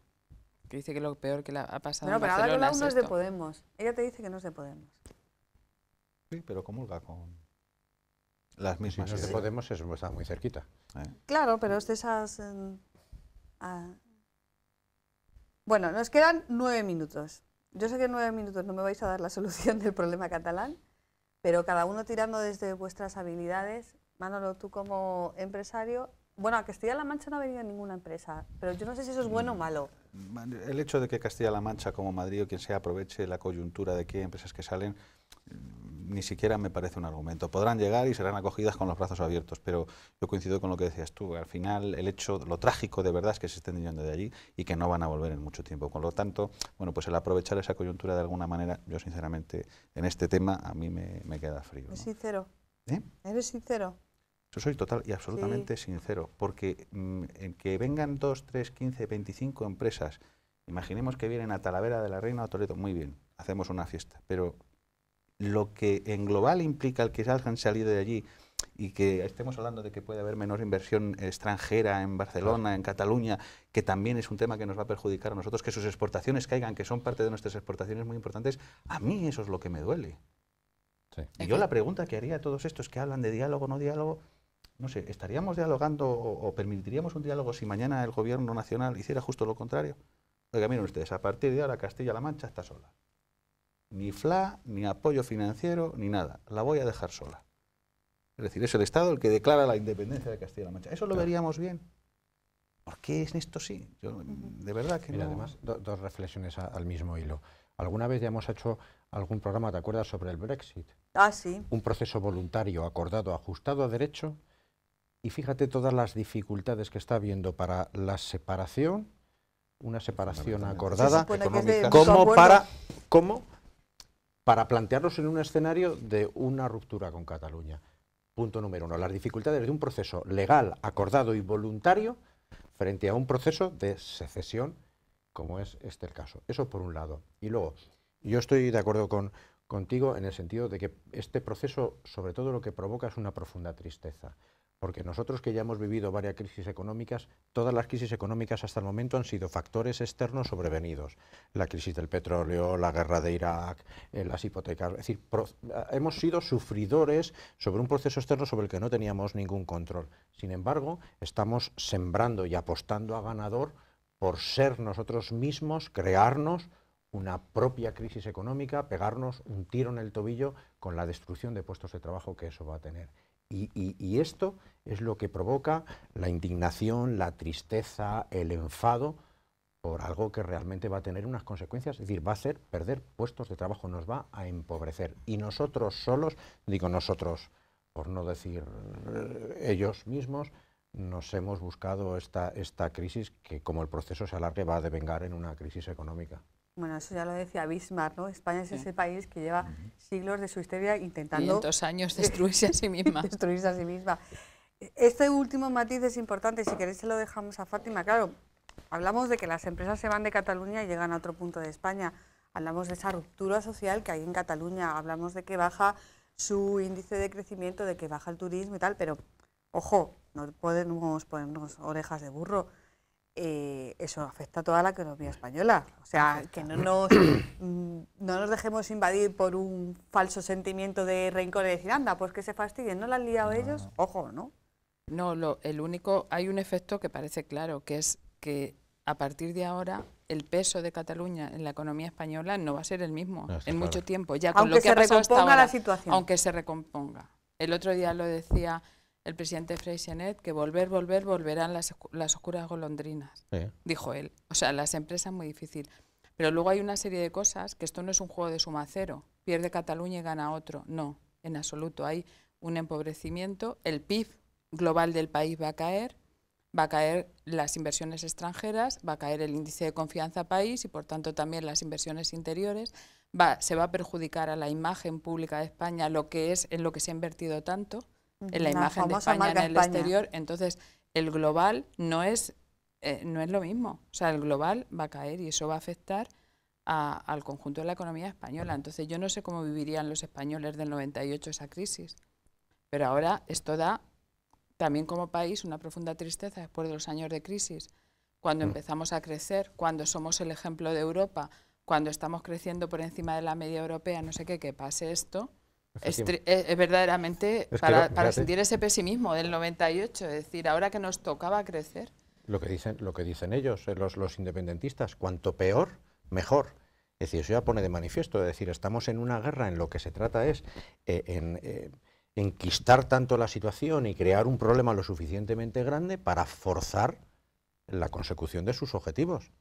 que dice que lo peor que le ha pasado no, pero Ada Dacolau no es de Podemos. Ella te dice que no es de Podemos. Sí, pero comulga con... Las mismas. de Podemos es, está muy cerquita. Eh. Claro, pero es de esas... Em, bueno, nos quedan nueve minutos. Yo sé que en nueve minutos no me vais a dar la solución del problema catalán, pero cada uno tirando desde vuestras habilidades. Manolo, tú como empresario... Bueno, a Castilla-La Mancha no ha venido ninguna empresa, pero yo no sé si eso es bueno o mm. malo. El hecho de que Castilla-La Mancha, como Madrid o quien sea, aproveche la coyuntura de que hay empresas que salen, ni siquiera me parece un argumento. Podrán llegar y serán acogidas con los brazos abiertos, pero yo coincido con lo que decías tú. Al final, el hecho, lo trágico de verdad es que se estén yendo de allí y que no van a volver en mucho tiempo. Con lo tanto, bueno, pues el aprovechar esa coyuntura de alguna manera, yo sinceramente, en este tema a mí me, queda frío. ¿no? sincero. ¿Eh? ¿Eres sincero? Yo soy total y absolutamente sincero, porque mm, en que vengan dos, tres, quince, 25 empresas, imaginemos que vienen a Talavera de la Reina o a Toledo, muy bien, hacemos una fiesta, pero lo que en global implica el que salgan salido de allí y que estemos hablando de que puede haber menor inversión extranjera en Barcelona, en Cataluña, que también es un tema que nos va a perjudicar a nosotros, que sus exportaciones caigan, que son parte de nuestras exportaciones muy importantes, a mí eso es lo que me duele. Y yo la pregunta que haría a todos estos que hablan de diálogo, no diálogo, no sé, ¿estaríamos dialogando o, permitiríamos un diálogo si mañana el gobierno nacional hiciera justo lo contrario? Oiga, miren ustedes, a partir de ahora Castilla-La Mancha está sola ni FLA, ni apoyo financiero, ni nada. La voy a dejar sola. Es decir, es el Estado el que declara la independencia de Castilla-La Mancha. Eso lo veríamos bien. ¿Por qué es esto sí? de verdad que no... además, dos reflexiones al mismo hilo. Alguna vez ya hemos hecho algún programa, ¿te acuerdas?, sobre el Brexit. Ah, sí. Un proceso voluntario, acordado, ajustado a derecho. Y fíjate todas las dificultades que está habiendo para la separación, una separación acordada, ¿Cómo para, ¿Cómo? para plantearnos en un escenario de una ruptura con Cataluña. Punto número uno, las dificultades de un proceso legal, acordado y voluntario frente a un proceso de secesión, como es este el caso. Eso por un lado. Y luego, yo estoy de acuerdo contigo en el sentido de que este proceso, sobre todo lo que provoca es una profunda tristeza. Porque nosotros que ya hemos vivido varias crisis económicas, todas las crisis económicas hasta el momento han sido factores externos sobrevenidos. La crisis del petróleo, la guerra de Irak, eh, las hipotecas. Es decir, hemos sido sufridores sobre un proceso externo sobre el que no teníamos ningún control. Sin embargo, estamos sembrando y apostando a ganador por ser nosotros mismos, crearnos una propia crisis económica, pegarnos un tiro en el tobillo con la destrucción de puestos de trabajo que eso va a tener. Y, esto es lo que provoca la indignación, la tristeza, el enfado por algo que realmente va a tener unas consecuencias, es decir, va a hacer perder puestos de trabajo, nos va a empobrecer. Y nosotros solos, digo nosotros, por no decir eh, ellos mismos, nos hemos buscado esta, esta crisis que como el proceso se alargue va a devengar en una crisis económica. Bueno, eso ya lo decía Bismarck, ¿no? España es ese país que lleva siglos de su historia intentando... 500 años destruirse a sí misma. destruirse a sí misma. Este último matiz es importante, si queréis se lo dejamos a Fátima. Claro, hablamos de que las empresas se van de Cataluña y llegan a otro punto de España. Hablamos de esa ruptura social que hay en Cataluña, hablamos de que baja su índice de crecimiento, de que baja el turismo y tal, pero ojo, no podemos ponernos orejas de burro eh, eso afecta a toda la economía española. O sea, que mm, no nos, dejemos invadir por un falso sentimiento de rencor y decir, anda, pues que se fastidien, ¿no la han liado ellos? Ojo, ¿no? No, lo, el único, hay un efecto que parece claro, que es que a partir de ahora el peso de Cataluña en la economía española no va a ser el mismo en mucho tiempo. Ya con lo que se ha recomponga la situación. Aunque se recomponga. El otro día lo decía el presidente Freixenet que volver, volver, volverán las, las oscuras golondrinas, dijo él. O sea, las empresas muy difícil. Pero luego hay una serie de cosas que esto no es un juego de suma cero. Pierde Cataluña y gana otro. No, en absoluto. Hay un empobrecimiento. El PIB global del país va a caer. Va a caer las inversiones extranjeras, va a caer el índice de confianza país y, por tanto, también las inversiones interiores. Va, se va a perjudicar a la imagen pública de España, lo que es en lo que se ha invertido tanto en la, imagen de España en el exterior. Entonces, el global no es, eh, no es lo mismo. O sea, el global va a caer y eso va a afectar al conjunto de la economía española. Entonces, yo no sé cómo vivirían los españoles del 98 esa crisis. Pero ahora esto da también como país una profunda tristeza después de los años de crisis, cuando mm. empezamos a crecer, cuando somos el ejemplo de Europa, cuando estamos creciendo por encima de la media europea, no sé qué, que pase esto, eh, es, verdaderamente para, sentir ese pesimismo del 98, es decir, ahora que nos tocaba crecer. Lo que dicen, lo que dicen ellos, eh, los, independentistas, cuanto peor, mejor. Es decir, eso ya pone de manifiesto, es decir, estamos en una guerra en lo que se trata es eh, en, enquistar tanto la situación y crear un problema lo suficientemente grande para forzar la consecución de sus objetivos.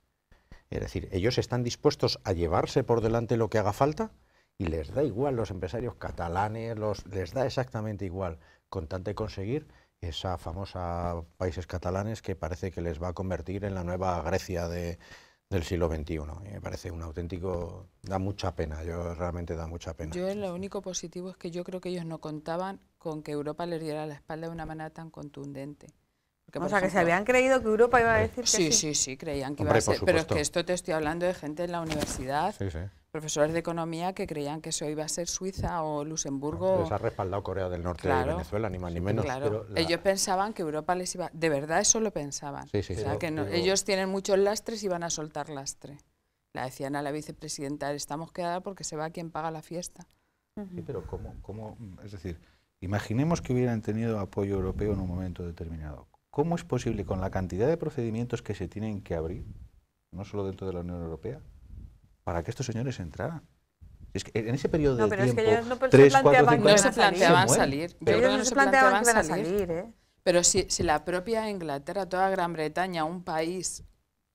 Es decir, ellos están dispuestos a llevarse por delante lo que haga falta y les da igual los empresarios catalanes, los, les da exactamente igual, con tanto conseguir esa famosa países catalanes que parece que les va a convertir en la nueva Grecia del siglo XXI. Me parece un auténtico, da mucha pena, yo realmente da mucha pena. Yo lo único positivo es que yo creo que ellos no contaban con que Europa les diera la espalda de una manera tan contundente. o sea, que se habían creído que Europa iba a decir que sí. Sí, sí, creían que iba a ser. Pero es que esto te estoy hablando de gente en la universidad. Sí, sí profesores de economía que creían que eso iba a ser Suiza o Luxemburgo. les ha respaldado Corea del Norte y Venezuela, ni más ni menos. Ellos pensaban que Europa les iba... De verdad eso lo pensaban. o sea, que ellos tienen muchos lastres y van a soltar lastre. La decían a la vicepresidenta, estamos quedada porque se va quien paga la fiesta. Sí, pero ¿cómo, ¿cómo? Es decir, imaginemos que hubieran tenido apoyo europeo en un momento determinado. ¿Cómo es posible con la cantidad de procedimientos que se tienen que abrir, no solo dentro de la Unión Europea, para que estos señores entraran. Es en ese periodo de tiempo, tres, se planteaban salir. se planteaban salir. ¿eh? Pero si, si la propia Inglaterra, toda Gran Bretaña, un país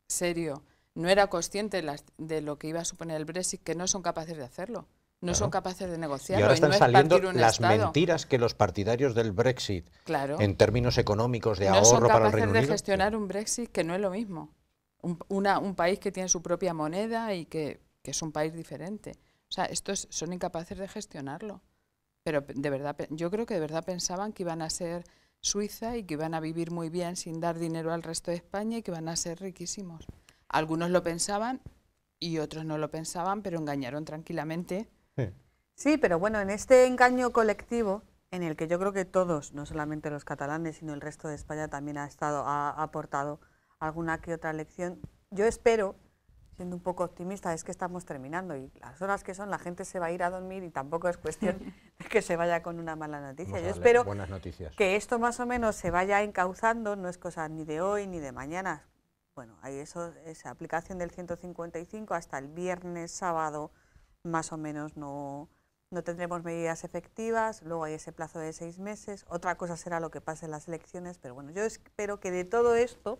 serio, no era consciente de, lo que iba a suponer el Brexit, que no son capaces de hacerlo. No son capaces de negociar. Y ahora están saliendo las mentiras que los partidarios del Brexit, claro. en términos económicos de ahorro para el No son capaces de gestionar un Brexit que no es lo mismo un, país que tiene su propia moneda y que, es un país diferente. O sea, estos son incapaces de gestionarlo. Pero de verdad, yo creo que de verdad pensaban que iban a ser Suiza y que iban a vivir muy bien sin dar dinero al resto de España y que iban a ser riquísimos. Algunos lo pensaban y otros no lo pensaban, pero engañaron tranquilamente. Sí. pero bueno, en este engaño colectivo, en el que yo creo que todos, no solamente los catalanes, sino el resto de España también ha estado, ha aportado, alguna que otra lección. Yo espero, siendo un poco optimista, es que estamos terminando y las horas que son la gente se va a ir a dormir y tampoco es cuestión de que se vaya con una mala noticia. Yo espero que esto más o menos se vaya encauzando, no es cosa ni de hoy ni de mañana. Bueno, hay eso, esa aplicación del 155 hasta el viernes, sábado, más o menos no, no tendremos medidas efectivas, luego hay ese plazo de seis meses, otra cosa será lo que pase en las elecciones, pero bueno, yo espero que de todo esto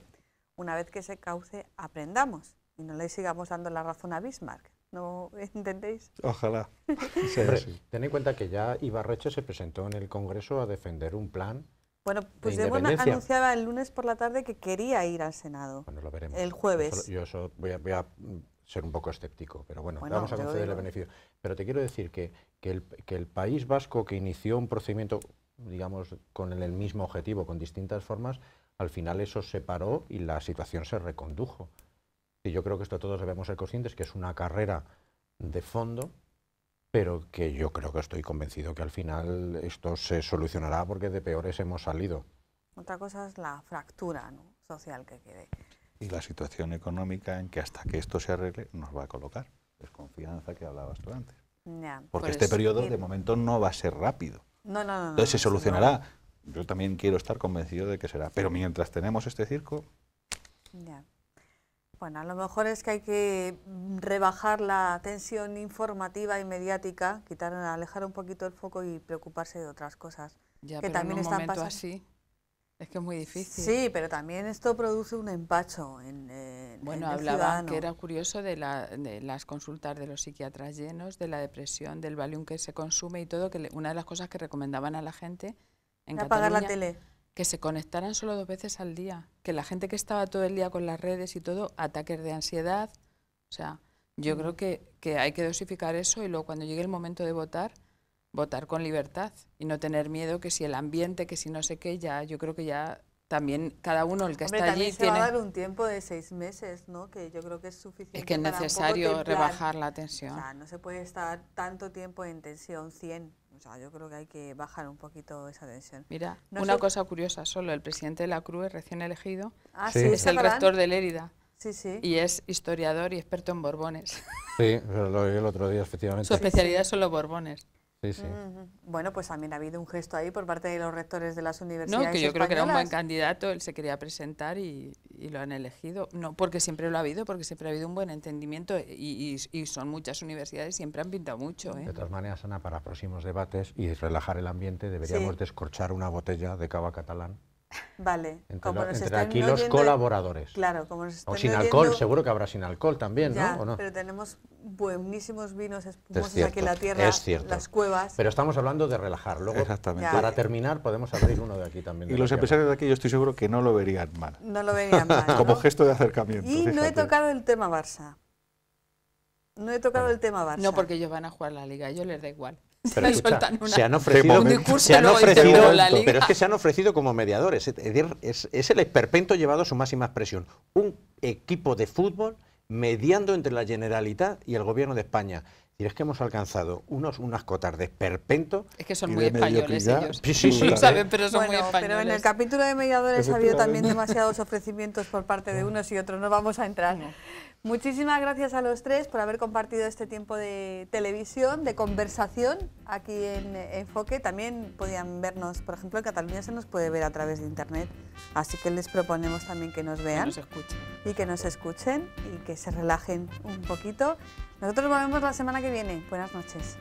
una vez que se cauce aprendamos y no le sigamos dando la razón a Bismarck. ¿No entendéis? Ojalá. Sí, Ten en cuenta que ya Ibarreche se presentó en el Congreso a defender un plan. Bueno, pues de, anunciaba el lunes por la tarde que quería ir al Senado. Bueno, lo veremos. El jueves. Yo, voy, a, mm, ser un poco escéptico, pero bueno, vamos a concederle beneficio. Pero te quiero decir que, que, el, que el País Vasco que inició un procedimiento digamos, con el mismo objetivo, con distintas formas, al final eso se paró y la situación se recondujo. Y yo creo que esto todos debemos ser conscientes, que es una carrera de fondo, pero que yo creo que estoy convencido que al final esto se solucionará porque de peores hemos salido. Otra cosa es la fractura social que quede. Y la situación económica en que hasta que esto se arregle nos va a colocar. Desconfianza que hablabas tú antes. porque pues este periodo de momento no va a ser rápido. No, no, no. Entonces se solucionará. Yo también quiero estar convencido de que será. Pero mientras tenemos este circo... Ya. Bueno, a lo mejor es que hay que rebajar la tensión informativa y mediática, quitar, alejar un poquito el foco y preocuparse de otras cosas. Ya, que también están pasando. así, es que es muy difícil. Sí, pero también esto produce un empacho en, eh, Bueno, hablaba que era curioso de, las consultas de los psiquiatras llenos, de la depresión, del valium que se consume y todo, que una de las cosas que recomendaban a la gente en Cataluña, apagar la tele. que se conectaran solo dos veces al día, que la gente que estaba todo el día con las redes y todo, ataques de ansiedad, o sea, yo mm. creo que, que hay que dosificar eso y luego cuando llegue el momento de votar votar con libertad y no tener miedo que si el ambiente, que si no sé qué, ya yo creo que ya también cada uno el que está allí se tiene... va a dar un tiempo de seis meses, ¿no? Que yo creo que es suficiente. Es que es necesario rebajar la tensión. O sea, no se puede estar tanto tiempo en tensión 100. O sea, yo creo que hay que bajar un poquito esa tensión. Mira, una cosa curiosa solo, el presidente de la CRUE recién elegido ah, sí. es el rector de Lérida. Sí, sí. Y es historiador y experto en borbones. Sí, lo oí el otro día, efectivamente. Su especialidad son los borbones. Bueno, pues también ha habido un gesto ahí por parte de los rectores de las universidades. No, que yo creo que era un buen candidato, él se quería presentar y, lo han elegido. No, porque siempre lo ha habido, porque siempre ha habido un buen entendimiento y, son muchas universidades, siempre han pintado mucho. ¿eh? De todas maneras, Ana, para próximos debates y relajar el ambiente, deberíamos descorchar una botella de cava catalán Vale. Entre, como nos aquí los colaboradores. Claro, como O sin alcohol, seguro que habrá sin alcohol también, ¿no? Pero tenemos buenísimos vinos espumosos aquí en la tierra, es las cuevas. Pero estamos hablando de relajar. Luego, Exactamente. para terminar, podemos abrir uno de aquí también. y los empresarios de aquí yo estoy seguro que no lo verían mal. No lo verían mal. como gesto de acercamiento. Y no he tocado el tema Barça. No he tocado el tema Barça. No, porque ellos van a jugar la liga, yo les da igual. Pero, se han ofrecido, pero es que se han ofrecido como mediadores. Es, el esperpento llevado a su máxima expresión. Un equipo de fútbol mediando entre la Generalitat y el Gobierno de España. Y es que hemos alcanzado unos, unas cotas de esperpento. Es que son muy españoles ellos. Sí, sí, sí. saben, pero son muy españoles. Pero en el capítulo de mediadores ha habido también demasiados ofrecimientos por parte de unos y otros. No vamos a entrar. No. Muchísimas gracias a los tres por haber compartido este tiempo de televisión, de conversación aquí en Enfoque. También podían vernos, por ejemplo, en Cataluña se nos puede ver a través de internet, así que les proponemos también que nos vean. Y que nos escuchen y que se relajen un poquito. Nosotros volvemos la semana que viene. Buenas noches.